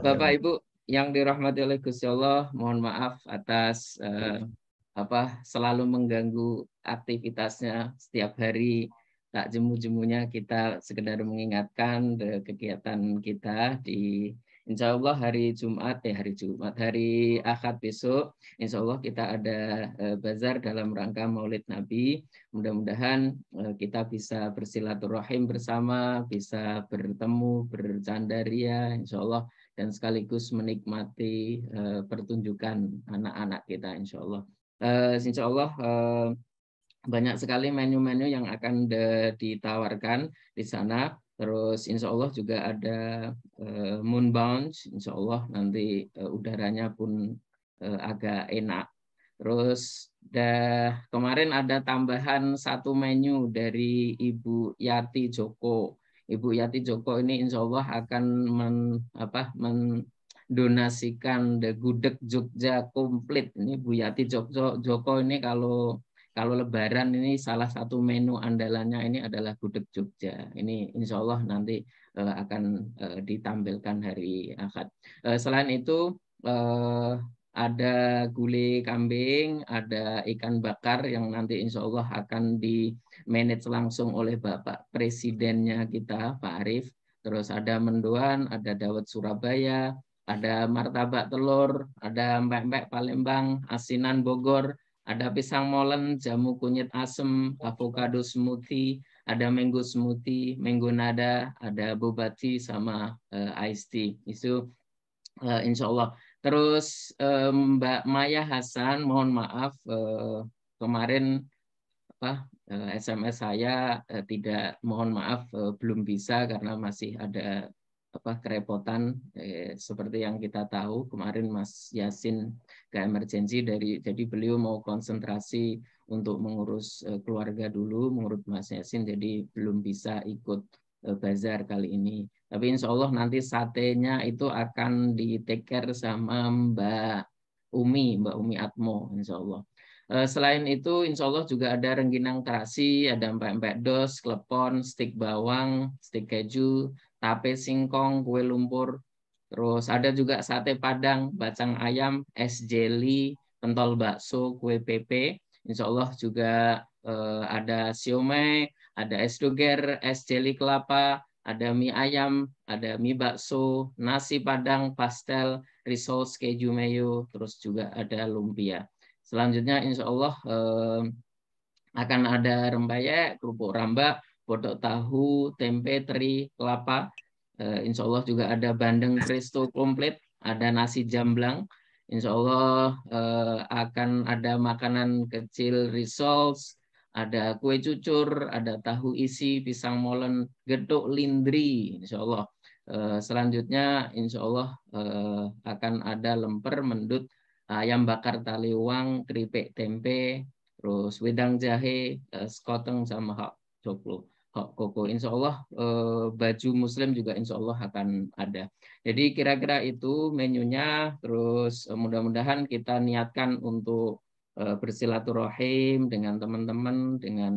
Bapak Ibu yang dirahmati oleh Gusti Allah, mohon maaf atas uh, apa selalu mengganggu aktivitasnya setiap hari tak jemu-jemunya kita sekedar mengingatkan kegiatan kita di Insya Allah hari Jumat ya hari Jumat hari Ahad besok Insya Allah kita ada eh, bazar dalam rangka Maulid Nabi mudah-mudahan eh, kita bisa bersilaturahim bersama bisa bertemu bercanda ria Insya Allah dan sekaligus menikmati pertunjukan anak-anak kita Insya Allah uh, insya Allah uh, banyak sekali menu-menu yang akan de, ditawarkan di sana. Terus insya Allah juga ada uh, moon bounce, insya Allah nanti uh, udaranya pun uh, agak enak. Terus dah kemarin ada tambahan satu menu dari Ibu Yati Joko. Ibu Yati Joko ini insya Allah akan men, apa, men, donasikan The Gudeg Jogja komplit. Ini Bu Yati Joko, Joko ini kalau kalau lebaran ini salah satu menu andalannya ini adalah Gudeg Jogja. Ini insya Allah nanti eh, akan eh, ditampilkan hari Ahad. Eh, selain itu ada gulai kambing, ada ikan bakar yang nanti insya Allah akan di manage langsung oleh Bapak Presidennya kita, Pak Arief. Terus ada mendoan, ada dawet Surabaya, ada martabak telur, ada mbak-mbak Palembang, asinan Bogor, ada pisang molen, jamu kunyit asem, avocado smoothie, ada mango smoothie, mango nada, ada boba sama uh, iced tea. Itu uh, insya Allah. Terus um, Mbak Maya Hasan, mohon maaf uh, kemarin apa SMS saya uh, tidak mohon maaf uh, belum bisa karena masih ada apa kerepotan eh, seperti yang kita tahu kemarin Mas Yasin ke emergency dari jadi beliau mau konsentrasi untuk mengurus eh, keluarga dulu menurut Mas Yasin jadi belum bisa ikut eh, bazar kali ini tapi insya Allah nanti satenya itu akan di take care sama Mbak Umi Mbak Umi Atmo insya Allah eh, Selain itu, insya Allah juga ada rengginang terasi, ada empek-empek dos, klepon, stik bawang, stik keju, tape singkong, kue lumpur, terus ada juga sate padang, bacang ayam, es jelly pentol bakso, kue PP. Insya Allah juga eh, ada siomay, ada es doger, es jelly kelapa, ada mie ayam, ada mie bakso, nasi padang, pastel, risol, keju mayo, terus juga ada lumpia. Selanjutnya insya Allah eh, akan ada rembaya, kerupuk rambak, botok tahu, tempe, teri, kelapa. Eh, insya Allah juga ada bandeng presto komplit, ada nasi jamblang. Insya Allah uh, akan ada makanan kecil risoles ada kue cucur, ada tahu isi, pisang molen, getuk lindri. Insya Allah. Eh, selanjutnya insya Allah uh, akan ada lemper, mendut, ayam bakar taliwang, keripik tempe, terus wedang jahe, eh, skoteng sama hak coklo koko. Insya Allah eh, baju muslim juga insya Allah akan ada. Jadi kira-kira itu menunya. Terus eh, mudah-mudahan kita niatkan untuk eh, bersilaturahim dengan teman-teman, dengan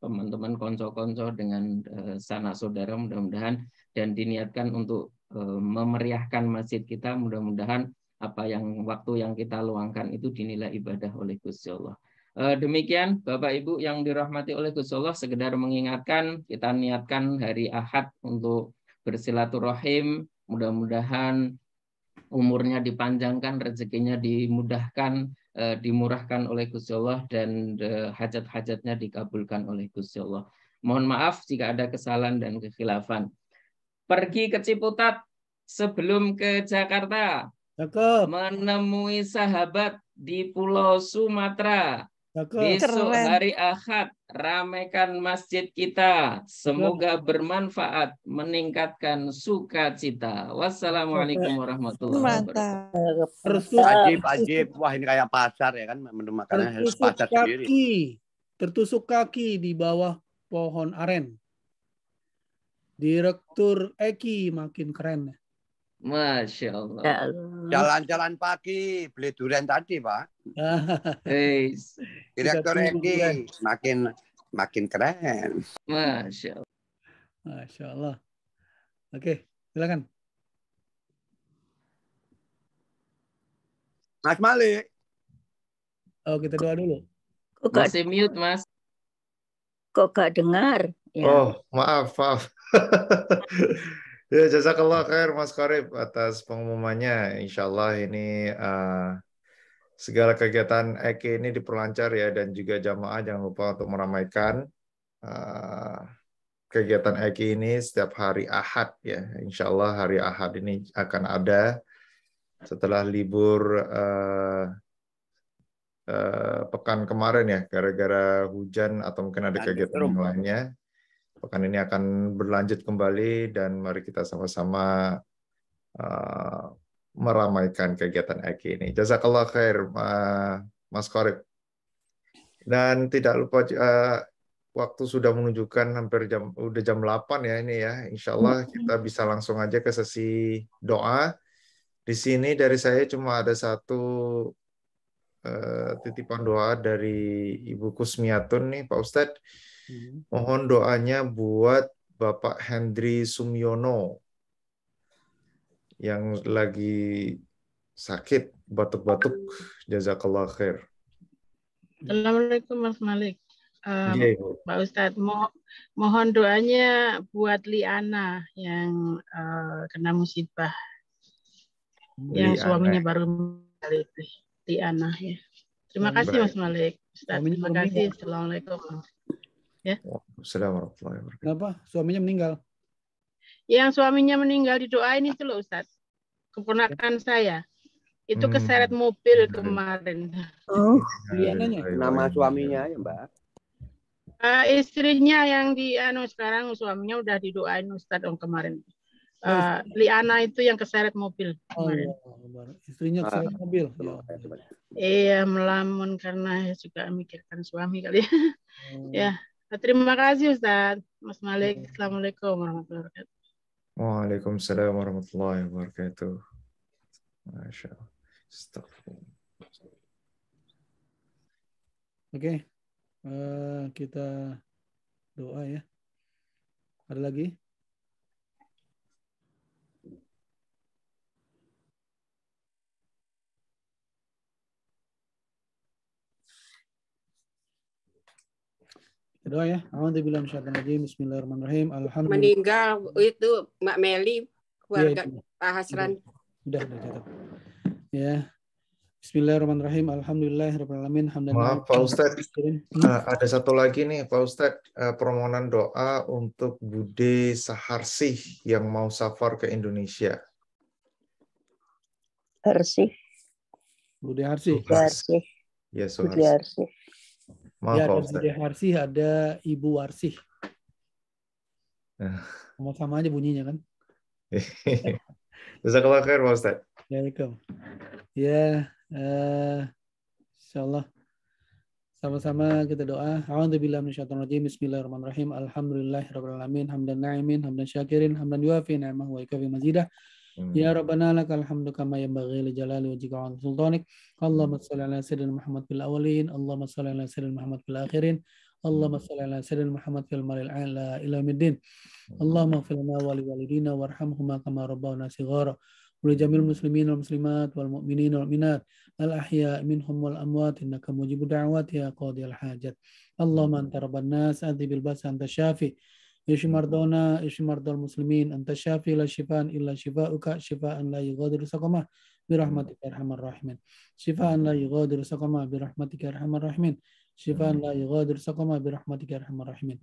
teman-teman konco-konco, dengan sanak saudara mudah-mudahan. Dan diniatkan untuk memeriahkan masjid kita mudah-mudahan apa yang waktu yang kita luangkan itu dinilai ibadah oleh Gusti Allah. Eh, demikian Bapak Ibu yang dirahmati oleh Gus Allah sekedar mengingatkan kita niatkan hari Ahad untuk bersilaturahim, mudah-mudahan umurnya dipanjangkan, rezekinya dimudahkan, eh, dimurahkan oleh Gus Allah dan eh, hajat-hajatnya dikabulkan oleh Gus Allah. Mohon maaf jika ada kesalahan dan kekhilafan. Pergi ke Ciputat sebelum ke Jakarta. Menemui sahabat di Pulau Sumatera Besok hari Ahad ramaikan masjid kita. Semoga bermanfaat, meningkatkan sukacita. Wassalamualaikum warahmatullahi wabarakatuh. Ajib, ajib. Wah ini kayak pasar ya kan menu makanan harus pasar kaki, sendiri. Tertusuk kaki di bawah pohon aren. Direktur Eki makin keren ya. Masya ya Allah. Jalan-jalan pagi beli durian tadi, Pak. Direktur Eki makin makin keren. Masya Allah. Masya Allah. Oke, silakan. Mas Malik. Oh, kita doa dulu. Kok gak, Masih mute, Mas. Kok gak dengar? Ya. Oh, maaf, maaf. Ya, jazakallah khair Mas Karib atas pengumumannya. Insya Allah ini uh, segala kegiatan EK ini diperlancar ya dan juga jamaah jangan lupa untuk meramaikan uh, kegiatan EK ini setiap hari Ahad ya. Insya Allah hari Ahad ini akan ada setelah libur uh, uh, pekan kemarin ya gara-gara hujan atau mungkin ada kegiatan lainnya pekan ini akan berlanjut kembali dan mari kita sama-sama uh, meramaikan kegiatan Eki ini. Jazakallah khair, Mas Korib. Dan tidak lupa uh, waktu sudah menunjukkan hampir jam udah jam 8 ya ini ya. Insya Allah kita bisa langsung aja ke sesi doa. Di sini dari saya cuma ada satu uh, titipan doa dari Ibu Kusmiatun nih Pak Ustadz Mm-hmm. mohon doanya buat Bapak Hendri Sumyono yang lagi sakit batuk-batuk jazakallah khair. Assalamualaikum Mas Malik. Um, yeah. Iya. Pak Ustadz, mo mohon doanya buat Liana yang uh, kena musibah. Liana. Yang suaminya baru balik. Liana ya. Terima kasih Mas Malik. Ustaz, terima kasih. Assalamualaikum. Ya. Waalaikumsalam warahmatullahi wabarakatuh. Kenapa? Suaminya meninggal. Yang suaminya meninggal didoain itu loh Ustaz. Keponakan ya. saya. Itu hmm. keseret mobil iya. kemarin. Oh, ya, nama suaminya ya, Mbak. Uh, istrinya yang di anu sekarang suaminya udah didoain Ustaz dong kemarin. Uh, Liana itu yang keseret mobil. Oh, istrinya keseret ah. mobil. Iya, melamun karena juga mikirkan suami kali. Hmm. ya. Oh. ya. Nah, terima kasih Ustaz. Mas Malik, Assalamualaikum warahmatullahi wabarakatuh. Waalaikumsalam warahmatullahi wabarakatuh. Masya Allah. Oke, okay. uh, eh, kita doa ya. Ada lagi? Kedua ya. Alhamdulillah lagi. Bismillahirrahmanirrahim. Alhamdulillah. Meninggal itu Mbak Meli keluarga ya, Pak Hasran. Sudah sudah catat. Ya. Bismillahirrahmanirrahim. Alhamdulillah alamin. Maaf Pak Ustad. Hmm? Ah, ada satu lagi nih Pak Ustad. Eh, permohonan doa untuk Bude Saharsih yang mau safar ke Indonesia. Harsih. Bude Harsih. Iya, Bude Harsih. Ya, Harsih. Maaf, ya, ada Bude Harsih, ada Ibu Warsih. Eh. Sama-sama aja bunyinya kan. Jazakallah khair, Pak Ustaz. Waalaikumsalam. Ya, uh, eh, Allah Sama-sama kita doa. A'udzubillahi minasyaitan rajim. Bismillahirrahmanirrahim. Alhamdulillahirabbil alamin. Hamdan na'imin, hamdan syakirin, hamdan yuafi Na'imah wa'ikafi mazidah. Hmm. Ya Rabbana lakal hamdu kama yang bagi li wa jika wa sultanik. Allahumma hmm. salli ala sayyidina Muhammad bil awalin. Allahumma salli ala sayyidina Muhammad bil akhirin. Allahumma salli ala sayyidina Muhammad fil hmm. maril ala ila middin. Allahumma fil mawali walidina warhamhuma kama rabbawna sigara. Wali jamil muslimin wal muslimat wal mu'minin wal minat. Al ahya minhum wal amwat innaka mujibu da'wat ya al hajat. Allahumma syafi'. يشف مرضانا يشف مرضى المسلمين أنت الشافي لا شفاء إلا شفاؤك شفاء لا يغادر سقما برحمتك يا أرحم الراحمين شفاء لا يغادر سقما برحمتك يا أرحم الراحمين شفاء لا يغادر سقما برحمتك يا الراحمين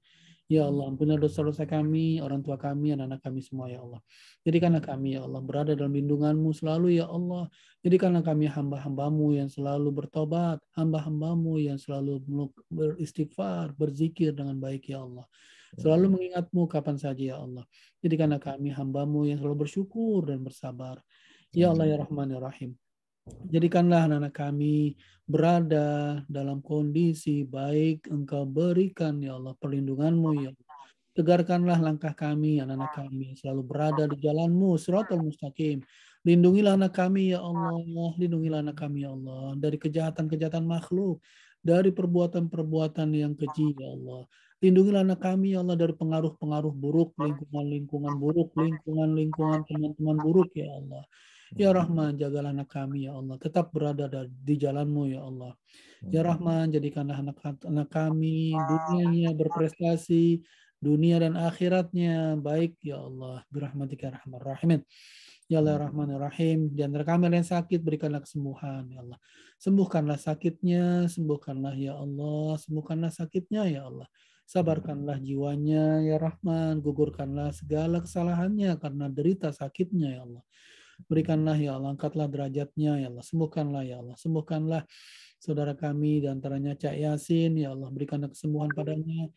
Ya Allah, ampunilah dosa-dosa kami, orang tua kami, anak-anak kami semua, Ya Allah. Jadikanlah kami, Ya Allah, berada dalam lindunganmu selalu, Ya Allah. Jadikanlah kami hamba-hambamu yang selalu bertobat, hamba-hambamu yang selalu beristighfar, berzikir dengan baik, Ya Allah. Ya. Selalu mengingatmu kapan saja ya Allah. Jadi karena kami hambamu yang selalu bersyukur dan bersabar. Ya Allah ya Rahman ya Rahim. Jadikanlah anak-anak kami berada dalam kondisi baik Engkau berikan ya Allah perlindunganmu ya Allah. Tegarkanlah langkah kami, anak-anak kami, selalu berada di jalanmu, suratul mustaqim. Lindungilah anak kami, ya Allah. Lindungilah anak kami, ya Allah. Dari kejahatan-kejahatan makhluk, dari perbuatan-perbuatan yang keji, ya Allah. Lindungilah anak kami, ya Allah, dari pengaruh-pengaruh buruk, lingkungan-lingkungan buruk, lingkungan-lingkungan teman-teman buruk, ya Allah. Ya hmm. Rahman, jagalah anak kami, ya Allah. Tetap berada di jalanmu, ya Allah. Ya hmm. Rahman, jadikanlah anak, anak kami, ah. dunianya berprestasi, dunia dan akhiratnya baik, ya Allah. Birahmatika ya rahman rahimin. Ya Allah ya hmm. Rahman ya Rahim. Di antara kami yang sakit, berikanlah kesembuhan, ya Allah. Sembuhkanlah sakitnya, sembuhkanlah, ya Allah. Sembuhkanlah sakitnya, ya Allah. Sabarkanlah jiwanya, ya Rahman. Gugurkanlah segala kesalahannya karena derita sakitnya, ya Allah. Berikanlah, ya Allah, angkatlah derajatnya, ya Allah. Sembuhkanlah, ya Allah. Sembuhkanlah saudara kami dan antaranya Cak Yasin, ya Allah. Berikanlah kesembuhan padanya.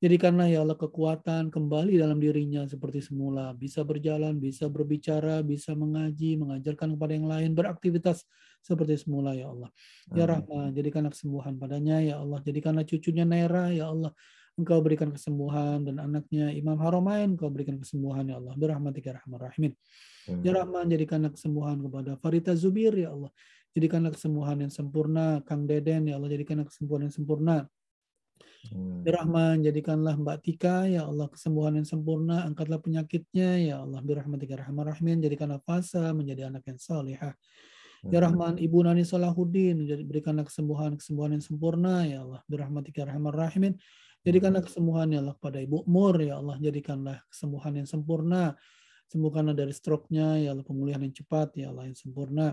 Jadikanlah ya Allah kekuatan kembali dalam dirinya seperti semula. Bisa berjalan, bisa berbicara, bisa mengaji, mengajarkan kepada yang lain, beraktivitas seperti semula ya Allah. Ya Rahman, jadikanlah kesembuhan padanya ya Allah. Jadikanlah cucunya Naira ya Allah. Engkau berikan kesembuhan dan anaknya Imam Haromain, Engkau berikan kesembuhan ya Allah. Berahmatika ya rahman rahimin. Ya. ya Rahman, jadikanlah kesembuhan kepada Farita Zubir ya Allah. Jadikanlah kesembuhan yang sempurna. Kang Deden ya Allah, jadikanlah kesembuhan yang sempurna. Hmm. Ya Rahman, jadikanlah Mbak Tika, ya Allah, kesembuhan yang sempurna, angkatlah penyakitnya, ya Allah, Berahmatika ya rahman rahimin, jadikanlah Fasa menjadi anak yang salihah. Ya hmm. Rahman, Ibu Nani Salahuddin, berikanlah kesembuhan, kesembuhan yang sempurna, ya Allah, Berahmatika rahman rahimin, Jadikanlah kesembuhan ya Allah pada Ibu Mur, ya Allah. Jadikanlah kesembuhan yang sempurna. Sembuhkanlah dari stroke-nya, ya Allah. Pemulihan yang cepat, ya Allah, yang sempurna.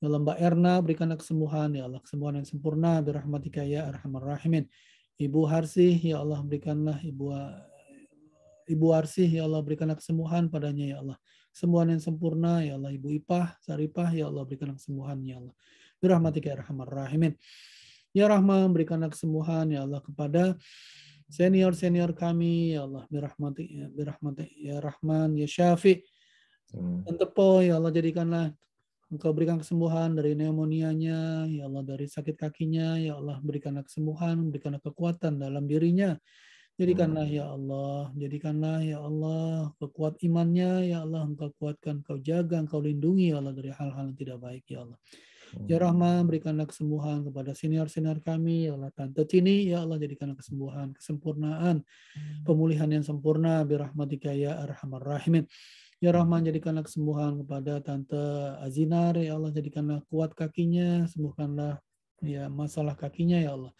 Ya Allah, Mbak Erna, berikanlah kesembuhan, ya Allah. Kesembuhan yang sempurna, Berahmatika ya arhamar rahimin. Ibu Harsih, ya Allah, berikanlah Ibu Ibu Arsih, ya Allah, berikanlah kesembuhan padanya, ya Allah. Kesembuhan yang sempurna, ya Allah. Ibu Ipah, Saripah, ya Allah, berikanlah kesembuhan, ya Allah. Berahmatika ya arhamar rahimin. Ya Rahman, berikanlah kesembuhan ya Allah kepada senior-senior kami ya Allah birahmati ya, birahmati ya Rahman ya Syafi. Dan hmm. tepo ya Allah jadikanlah Engkau berikan kesembuhan dari pneumonia-nya, ya Allah dari sakit kakinya, ya Allah berikanlah kesembuhan, berikanlah kekuatan dalam dirinya. Jadikanlah hmm. ya Allah, jadikanlah ya Allah kekuat imannya, ya Allah engkau kuatkan, engkau jaga, engkau lindungi ya Allah dari hal-hal yang tidak baik ya Allah. Ya hmm. Rahman, berikanlah kesembuhan kepada senior-senior kami, ya Allah tante Cini, ya Allah jadikanlah kesembuhan, kesempurnaan, hmm. pemulihan yang sempurna, birahmatika ya arhamar rahimin. Ya Rahman, jadikanlah kesembuhan kepada Tante Azinar, ya Allah jadikanlah kuat kakinya, sembuhkanlah ya masalah kakinya ya Allah.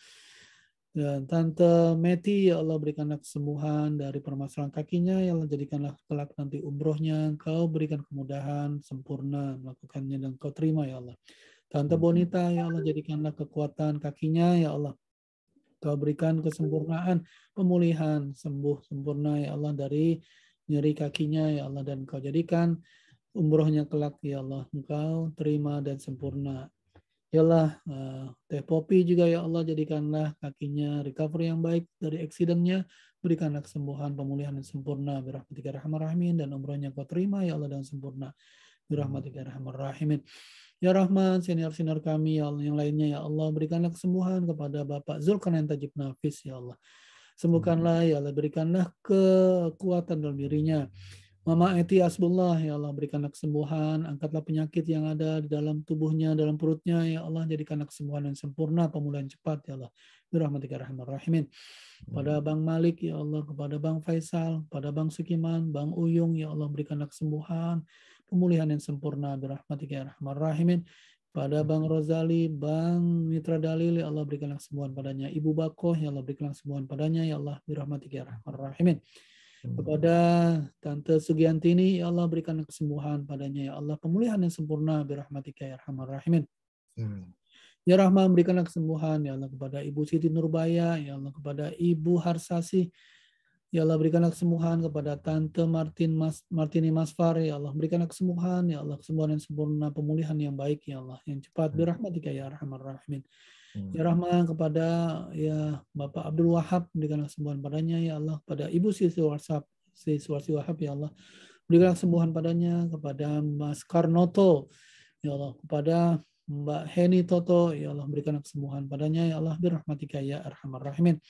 Dan Tante Meti, ya Allah berikanlah kesembuhan dari permasalahan kakinya, ya Allah jadikanlah kelak nanti umrohnya, Engkau berikan kemudahan, sempurna melakukannya dan kau terima ya Allah. Tante hmm. Bonita, ya Allah jadikanlah kekuatan kakinya, ya Allah. Kau berikan kesempurnaan, pemulihan, sembuh sempurna, ya Allah, dari nyeri kakinya, ya Allah. Dan kau jadikan umrohnya kelak, ya Allah. Engkau terima dan sempurna. Ya Allah, eh, Teh Popi juga ya Allah jadikanlah kakinya recovery yang baik dari eksidennya. Berikanlah kesembuhan, pemulihan yang sempurna. Berahmatika rahmat rahimin dan umrohnya kau terima ya Allah dan sempurna. Berahmatika rahmat rahimin. Ya Rahman, senior-senior kami, ya Allah, yang lainnya, ya Allah, berikanlah kesembuhan kepada Bapak Zulkarnain Tajib Nafis, ya Allah. Sembuhkanlah, ya Allah, berikanlah kekuatan dalam dirinya. Mama Eti Asbullah, ya Allah, berikanlah kesembuhan, angkatlah penyakit yang ada di dalam tubuhnya, dalam perutnya, ya Allah, jadikanlah kesembuhan yang sempurna, pemulihan cepat, ya Allah. Birahmatika ya rahmat rahimin. Pada Bang Malik, ya Allah, kepada Bang Faisal, pada Bang Sukiman, Bang Uyung, ya Allah, berikanlah kesembuhan, pemulihan yang sempurna birahmatika ya rahman rahimin pada hmm. Bang Rozali, Bang Mitra Dalil, ya Allah berikanlah kesembuhan padanya. Ibu Bakoh, ya Allah berikanlah kesembuhan padanya. Ya Allah, dirahmati ya rahman rahimin hmm. kepada Tante Sugiantini, ya Allah berikan kesembuhan padanya, ya Allah pemulihan yang sempurna, birahmatika ya rahman rahimin. Hmm. Ya Rahman berikanlah kesembuhan, ya Allah kepada Ibu Siti Nurbaya, ya Allah kepada Ibu Harsasi, Ya Allah berikanlah kesembuhan kepada Tante Martin Mas, Martini Ya Allah berikanlah kesembuhan. Ya Allah kesembuhan yang sempurna, pemulihan yang baik. Ya Allah yang cepat. Hmm. Birahmatika ya Rahman Rahimin. Hmm. Ya Rahman kepada ya Bapak Abdul Wahab berikanlah kesembuhan padanya. Ya Allah pada Ibu Sisi Wahab, Sisi Wahab ya Allah berikanlah kesembuhan padanya kepada Mas Karnoto. Ya Allah kepada Mbak Heni Toto, ya Allah berikan kesembuhan padanya, ya Allah berahmatika ya arhamar rahimin.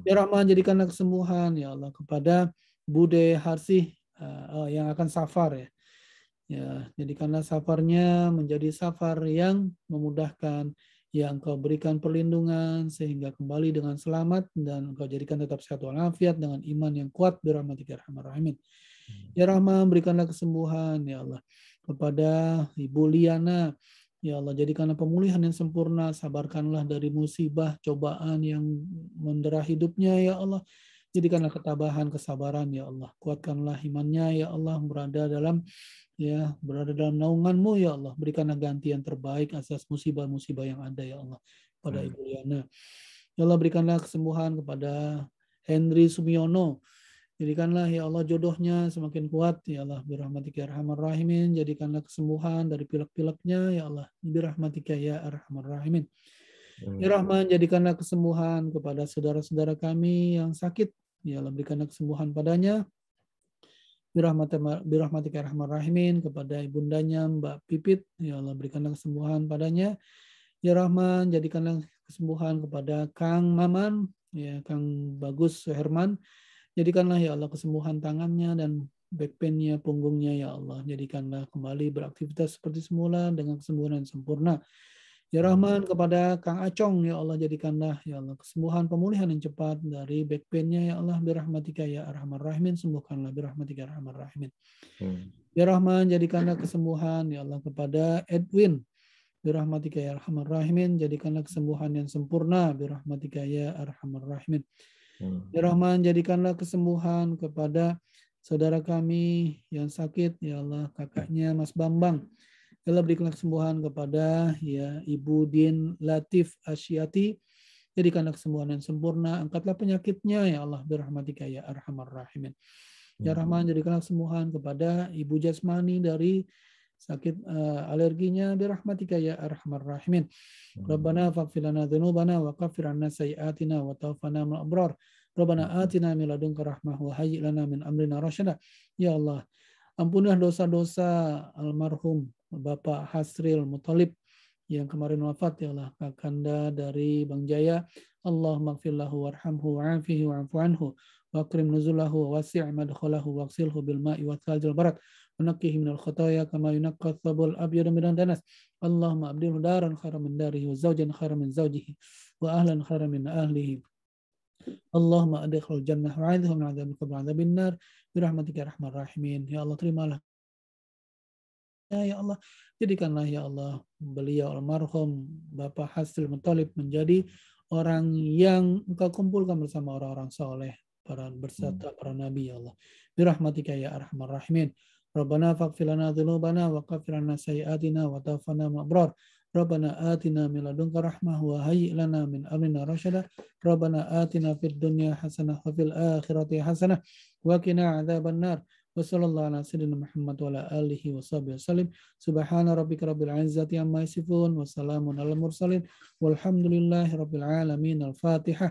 Ya Rahman jadikanlah kesembuhan, ya Allah kepada Bude Harsih uh, yang akan safar ya. Ya, jadikanlah safarnya menjadi safar yang memudahkan, yang kau berikan perlindungan sehingga kembali dengan selamat dan kau jadikan tetap sehat walafiat dengan iman yang kuat birahmatika ya arhamar rahimin. Hmm. Ya Rahman berikanlah kesembuhan ya Allah kepada Ibu Liana Ya Allah, jadikanlah pemulihan yang sempurna, sabarkanlah dari musibah, cobaan yang mendera hidupnya, ya Allah. Jadikanlah ketabahan, kesabaran, ya Allah. Kuatkanlah imannya, ya Allah, berada dalam ya berada dalam naunganmu, ya Allah. Berikanlah ganti yang terbaik atas musibah-musibah yang ada, ya Allah, pada hmm. Ibu Yana, Ya Allah, berikanlah kesembuhan kepada Henry Sumiono, Jadikanlah ya Allah jodohnya semakin kuat ya Allah birahmatika ya arhamar rahimin. Jadikanlah kesembuhan dari pilek-pileknya ya Allah birahmatika ya arhamar rahimin. Hmm. Ya Rahman jadikanlah kesembuhan kepada saudara-saudara kami yang sakit ya Allah berikanlah kesembuhan padanya. Birahmatika ya arhamar rahimin kepada ibundanya Mbak Pipit ya Allah berikanlah kesembuhan padanya. Ya Rahman jadikanlah kesembuhan kepada Kang Maman ya Kang Bagus Herman Jadikanlah ya Allah kesembuhan tangannya dan back painnya, punggungnya ya Allah. Jadikanlah kembali beraktivitas seperti semula dengan kesembuhan yang sempurna. Ya Rahman kepada Kang Acong ya Allah jadikanlah ya Allah kesembuhan pemulihan yang cepat dari back painnya ya Allah birahmatika ya arhamar rahimin sembuhkanlah birahmatika ya arhamar rahimin. Hmm. Ya Rahman jadikanlah kesembuhan ya Allah kepada Edwin birahmatika ya arhamar rahimin jadikanlah kesembuhan yang sempurna birahmatika ya arhamar rahimin. Hmm. Ya Rahman, jadikanlah kesembuhan kepada saudara kami yang sakit, ya Allah, kakaknya Mas Bambang. Ya Allah, berikanlah kesembuhan kepada ya Ibu Din Latif Asyati. Jadikanlah kesembuhan yang sempurna, angkatlah penyakitnya, ya Allah, berahmatika ya Arhamar Rahimin. Ya hmm. Rahman, jadikanlah kesembuhan kepada Ibu Jasmani dari sakit uh, alerginya birahmatika ya arhamar rahimin. Hmm. Rabbana faghfir lana dzunubana wa kaffir 'anna sayyi'atina wa tawaffana ma'al abrar. Rabbana hmm. atina min ladunka rahmah wa hayyi lana min amrina rasyada. Ya Allah, ampunilah dosa-dosa almarhum Bapak Hasril Mutalib yang kemarin wafat ya Allah kakanda dari Bang Jaya Allah maghfirlahu warhamhu wa'afihi wa'afu anhu wa akrim nuzulahu wa wasi' madkhalahu wa ghsilhu bil ma'i wa thaljil barat ونقه من الخطايا كما ينقى الثوب من الدنس اللهم دارا خيرا من داره وزوجا خيرا من زوجه خيرا من اللهم وعذه من عذاب القبر النار برحمتك يا Ya, ya, ya Allah, jadikanlah ya Allah beliau almarhum Bapak Hasil Muthalib menjadi orang yang engkau kumpulkan bersama orang-orang soleh para berserta para nabi ya Allah. Birahmatika ya arhamar rahimin. ربنا فاغفر لنا ذنوبنا وكفر عنا سيئاتنا وتوفنا مع الأبرار ربنا آتنا من لدنك رحمة وهيئ لنا من أمرنا رشدا ربنا آتنا في الدنيا حسنة وفي الآخرة حسنة وقنا عذاب النار وصلى الله على سيدنا محمد وعلى آله وصحبه وسلم سبحان ربك رب العزة عما يصفون وسلام على المرسلين والحمد لله رب العالمين الفاتحة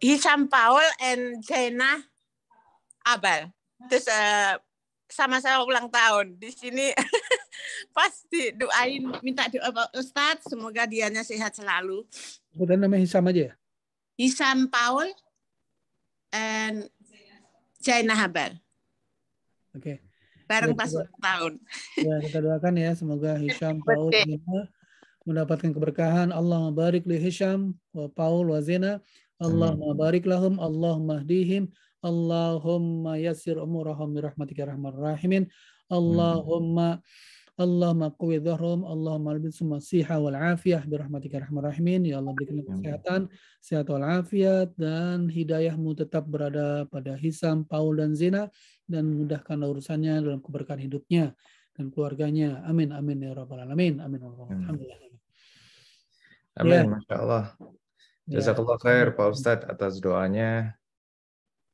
Hisham Paul and Jena Abal. Terus uh, eh, sama-sama ulang tahun di sini pasti doain minta doa Pak Ustadz semoga dianya sehat selalu. Kemudian namanya Hisam aja ya? Hisam Paul and Jaina Abal. Oke. Okay. Bareng pas ulang tahun. Ya, kita doakan ya semoga Hisam Paul mendapatkan keberkahan. Allah barik li Hisham wa Paul wa Allahumma barik lahum, Allahumma hdihim, Allahumma yasir umurahum birahmatika ya rahmar rahimin. Allahumma Allahumma qawwi dhahrahum, Allahumma albisum siha wal afiyah birahmatika ya rahmar rahimin. Ya Allah berikan kesehatan, sehat wal afiat dan hidayahmu tetap berada pada Hisam, Paul dan Zina dan mudahkan urusannya dalam keberkahan hidupnya dan keluarganya. Amin amin ya rabbal alamin. Amin. Alhamdulillah. Amin. Ya. Masya Allah. Ya. Jazakallah khair Pak Ustadz atas doanya.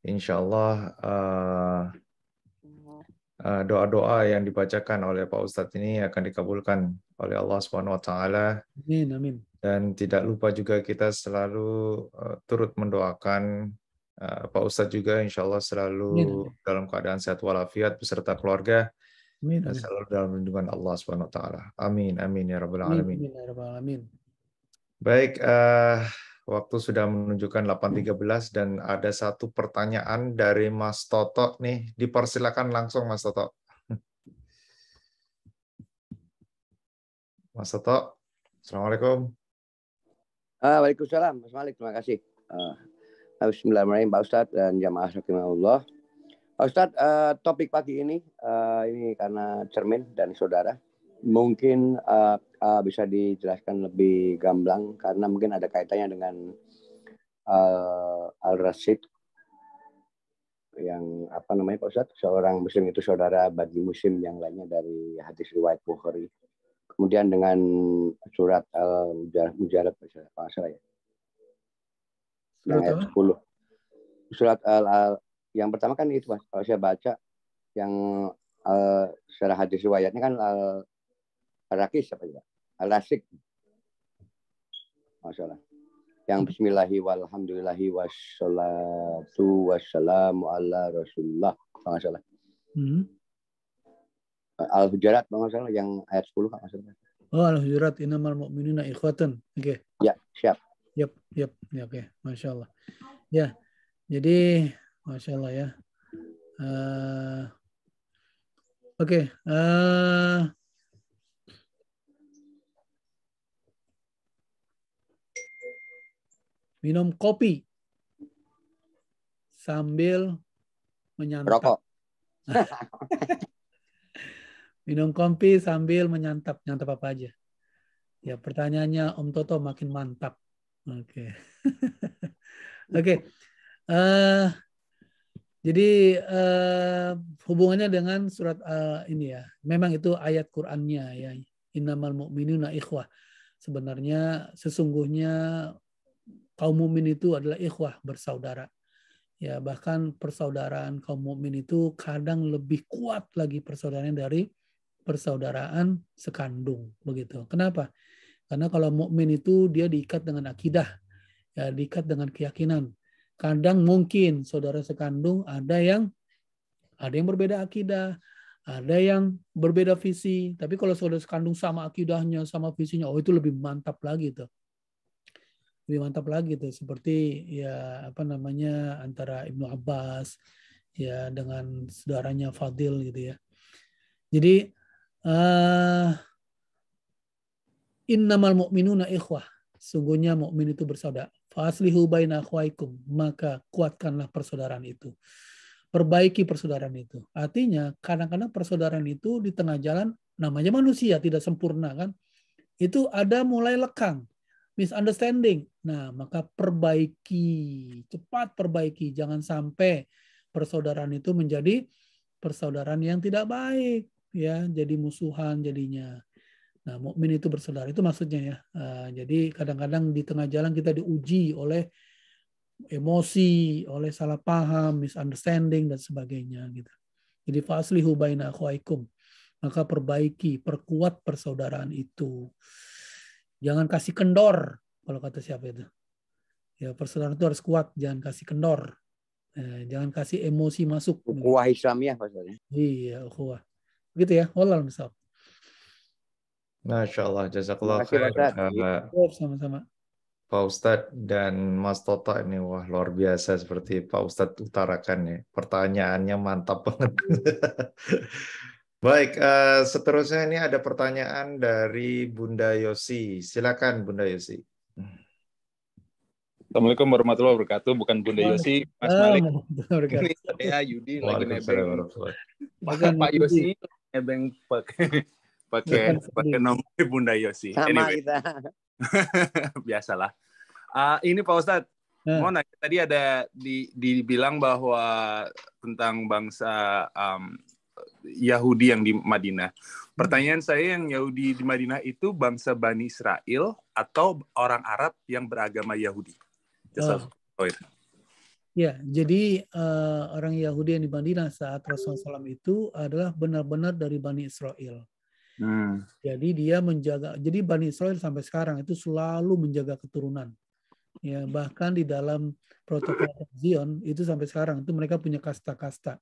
Insya Allah uh, eh, uh, eh, doa-doa yang dibacakan oleh Pak Ustadz ini akan dikabulkan oleh Allah Subhanahu Wa Taala. Amin, amin. Dan tidak lupa juga kita selalu uh, turut mendoakan uh, Pak Ustadz juga Insya Allah selalu amin, amin. dalam keadaan sehat walafiat beserta keluarga. Amin, amin. Dan selalu dalam lindungan Allah Subhanahu Wa Taala. Amin, amin ya rabbal alamin. Amin, ya rabbal alamin. Baik. Uh, Waktu sudah menunjukkan 8.13 dan ada satu pertanyaan dari Mas Toto nih. Dipersilakan langsung Mas Toto. Mas Toto, Assalamualaikum. Uh, Waalaikumsalam, Mas Malik. Terima kasih. Uh, Bismillahirrahmanirrahim, Pak Ustadz dan jamaah Allah. Pak Ustadz, uh, topik pagi ini, uh, ini karena cermin dan saudara, mungkin uh, uh, bisa dijelaskan lebih gamblang karena mungkin ada kaitannya dengan uh, eh, Al Rasid yang apa namanya Pak Ustaz seorang muslim itu saudara bagi muslim yang lainnya dari hadis riwayat Bukhari kemudian dengan surat al mujarab Pak salah ya ayat 10 surat al, al yang pertama kan itu Pak? kalau saya baca yang uh, secara hadis riwayatnya kan al rakis apa ya Al-Asik. Masalah. Yang bismillahi walhamdulillahi wassalatu wassalamu ala rasulullah. Masalah. Hmm. Al-Hujurat masalah yang ayat 10 kan masalah. Oh, Al-Hujurat innamal mu'minuna ikhwatan. Oke. Okay. Ya, siap. Yap, yap, ya, oke. Okay. Masya Allah. Ya, jadi Masya Allah ya. Uh, oke, okay. uh, eh, minum kopi sambil menyantap. Rokok. minum kopi sambil menyantap. Nyantap apa aja? Ya, pertanyaannya Om Toto makin mantap. Oke. Okay. Oke. okay. Uh, eh, jadi uh, hubungannya dengan surat uh, ini ya. Memang itu ayat Qur'annya ya. Innamal mu'minuna ikhwah. Sebenarnya sesungguhnya kaum mukmin itu adalah ikhwah bersaudara. Ya, bahkan persaudaraan kaum mukmin itu kadang lebih kuat lagi persaudaraan dari persaudaraan sekandung begitu. Kenapa? Karena kalau mukmin itu dia diikat dengan akidah, ya, diikat dengan keyakinan. Kadang mungkin saudara sekandung ada yang ada yang berbeda akidah, ada yang berbeda visi. Tapi kalau saudara sekandung sama akidahnya, sama visinya, oh itu lebih mantap lagi tuh lebih mantap lagi tuh seperti ya apa namanya antara Ibnu Abbas ya dengan saudaranya Fadil gitu ya. Jadi uh, innamal mu'minuna ikhwah. Sungguhnya mukmin itu bersaudara. Faslihu baina akhwaikum, maka kuatkanlah persaudaraan itu. Perbaiki persaudaraan itu. Artinya kadang-kadang persaudaraan itu di tengah jalan namanya manusia tidak sempurna kan. Itu ada mulai lekang misunderstanding. Nah, maka perbaiki, cepat perbaiki. Jangan sampai persaudaraan itu menjadi persaudaraan yang tidak baik, ya, jadi musuhan jadinya. Nah, mukmin itu bersaudara itu maksudnya ya. Ah, jadi kadang-kadang di tengah jalan kita diuji oleh emosi, oleh salah paham, misunderstanding dan sebagainya gitu. Jadi faslihu baina akhwaikum. Maka perbaiki, perkuat persaudaraan itu. Jangan kasih kendor kalau kata siapa itu. Ya persaudaraan itu harus kuat, jangan kasih kendor. Eh, jangan kasih emosi masuk. kuah Islamiyah maksudnya. Iya, kuah Gitu ya, wallah misal. Masya Allah, jazakallah khair. Eh, sama-sama. Pak Ustadz dan Mas Toto ini wah luar biasa seperti Pak Ustadz utarakan ya. Pertanyaannya mantap banget. Baik, uh, seterusnya ini ada pertanyaan dari Bunda Yosi. Silakan Bunda Yosi. Assalamualaikum warahmatullahi wabarakatuh. Bukan Bunda Yosi, Mas Malik. Ini saya Yudi lagi nebeng. Pak Yosi nebeng pakai pakai pakai nomor Bunda Yosi. Sama anyway. kita. Biasalah. Uh, ini Pak Ustadz, Hmm. Mau nanya tadi ada di, dibilang bahwa tentang bangsa um, Yahudi yang di Madinah. Pertanyaan saya yang Yahudi di Madinah itu bangsa Bani Israel atau orang Arab yang beragama Yahudi? Just oh. Ya, jadi uh, orang Yahudi yang di Madinah saat Rasulullah SAW itu adalah benar-benar dari Bani Israel. Hmm. Jadi dia menjaga, jadi Bani Israel sampai sekarang itu selalu menjaga keturunan. Ya, bahkan di dalam protokol Zion itu sampai sekarang itu mereka punya kasta-kasta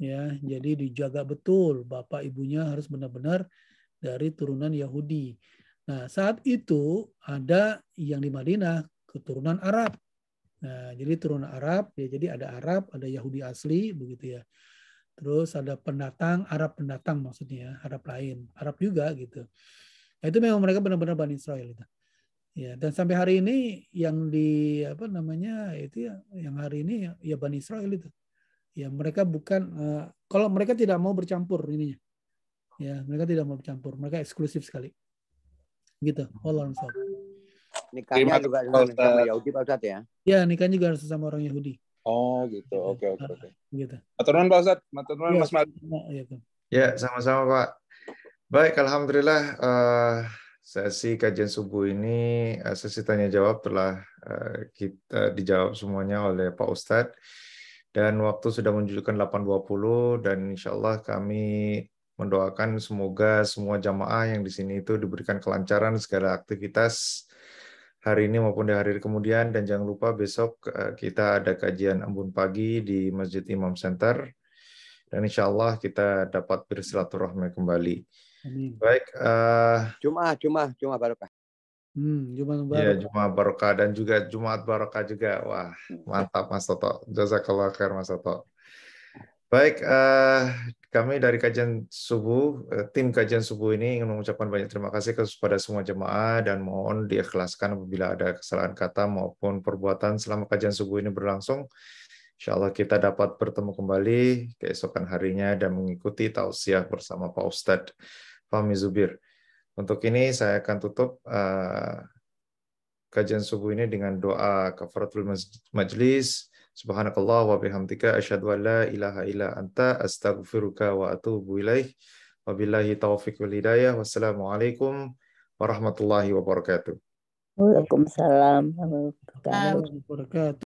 ya jadi dijaga betul bapak ibunya harus benar-benar dari turunan Yahudi nah saat itu ada yang di Madinah keturunan Arab nah jadi turunan Arab ya jadi ada Arab ada Yahudi asli begitu ya terus ada pendatang Arab pendatang maksudnya Arab lain Arab juga gitu nah, itu memang mereka benar-benar Bani Israel itu ya dan sampai hari ini yang di apa namanya itu ya yang hari ini ya, ya Bani Israel itu ya mereka bukan uh, kalau mereka tidak mau bercampur ininya ya mereka tidak mau bercampur mereka eksklusif sekali gitu Allah Ansor. nikahnya juga sama Yahudi Pak Ustadz ya ya nikahnya juga harus sama orang Yahudi oh gitu oke oke oke gitu aturan Pak ustad aturan ya, Mas Mal ya, ya sama-sama Pak baik Alhamdulillah uh, sesi kajian subuh ini uh, sesi tanya jawab telah uh, kita dijawab semuanya oleh Pak Ustadz dan waktu sudah menunjukkan 8.20 dan insya Allah kami mendoakan semoga semua jamaah yang di sini itu diberikan kelancaran segala aktivitas hari ini maupun di hari kemudian dan jangan lupa besok eh, kita ada kajian embun pagi di Masjid Imam Center dan insya Allah kita dapat bersilaturahmi kembali. Amin. Baik. Uh, eh, Jumat, Jumat, Jumat barokah. Hmm, Jumat Iya, Jumat Barokah dan juga Jumat Barokah juga. Wah, hmm. mantap Mas Toto. Jazakallah khair Mas Toto. Baik, uh, kami dari kajian subuh, uh, tim kajian subuh ini ingin mengucapkan banyak terima kasih kepada semua jemaah dan mohon diikhlaskan apabila ada kesalahan kata maupun perbuatan selama kajian subuh ini berlangsung. Insya Allah kita dapat bertemu kembali keesokan harinya dan mengikuti tausiah bersama Pak Ustadz Fahmi Zubir. Untuk ini saya akan tutup uh, kajian subuh ini dengan doa kafaratul majlis. Subhanakallah wa bihamdika asyhadu an la ilaha illa anta astaghfiruka wa atubu ilaih. Wabillahi taufik wal hidayah. Wassalamualaikum warahmatullahi wabarakatuh. Waalaikumsalam warahmatullahi wabarakatuh.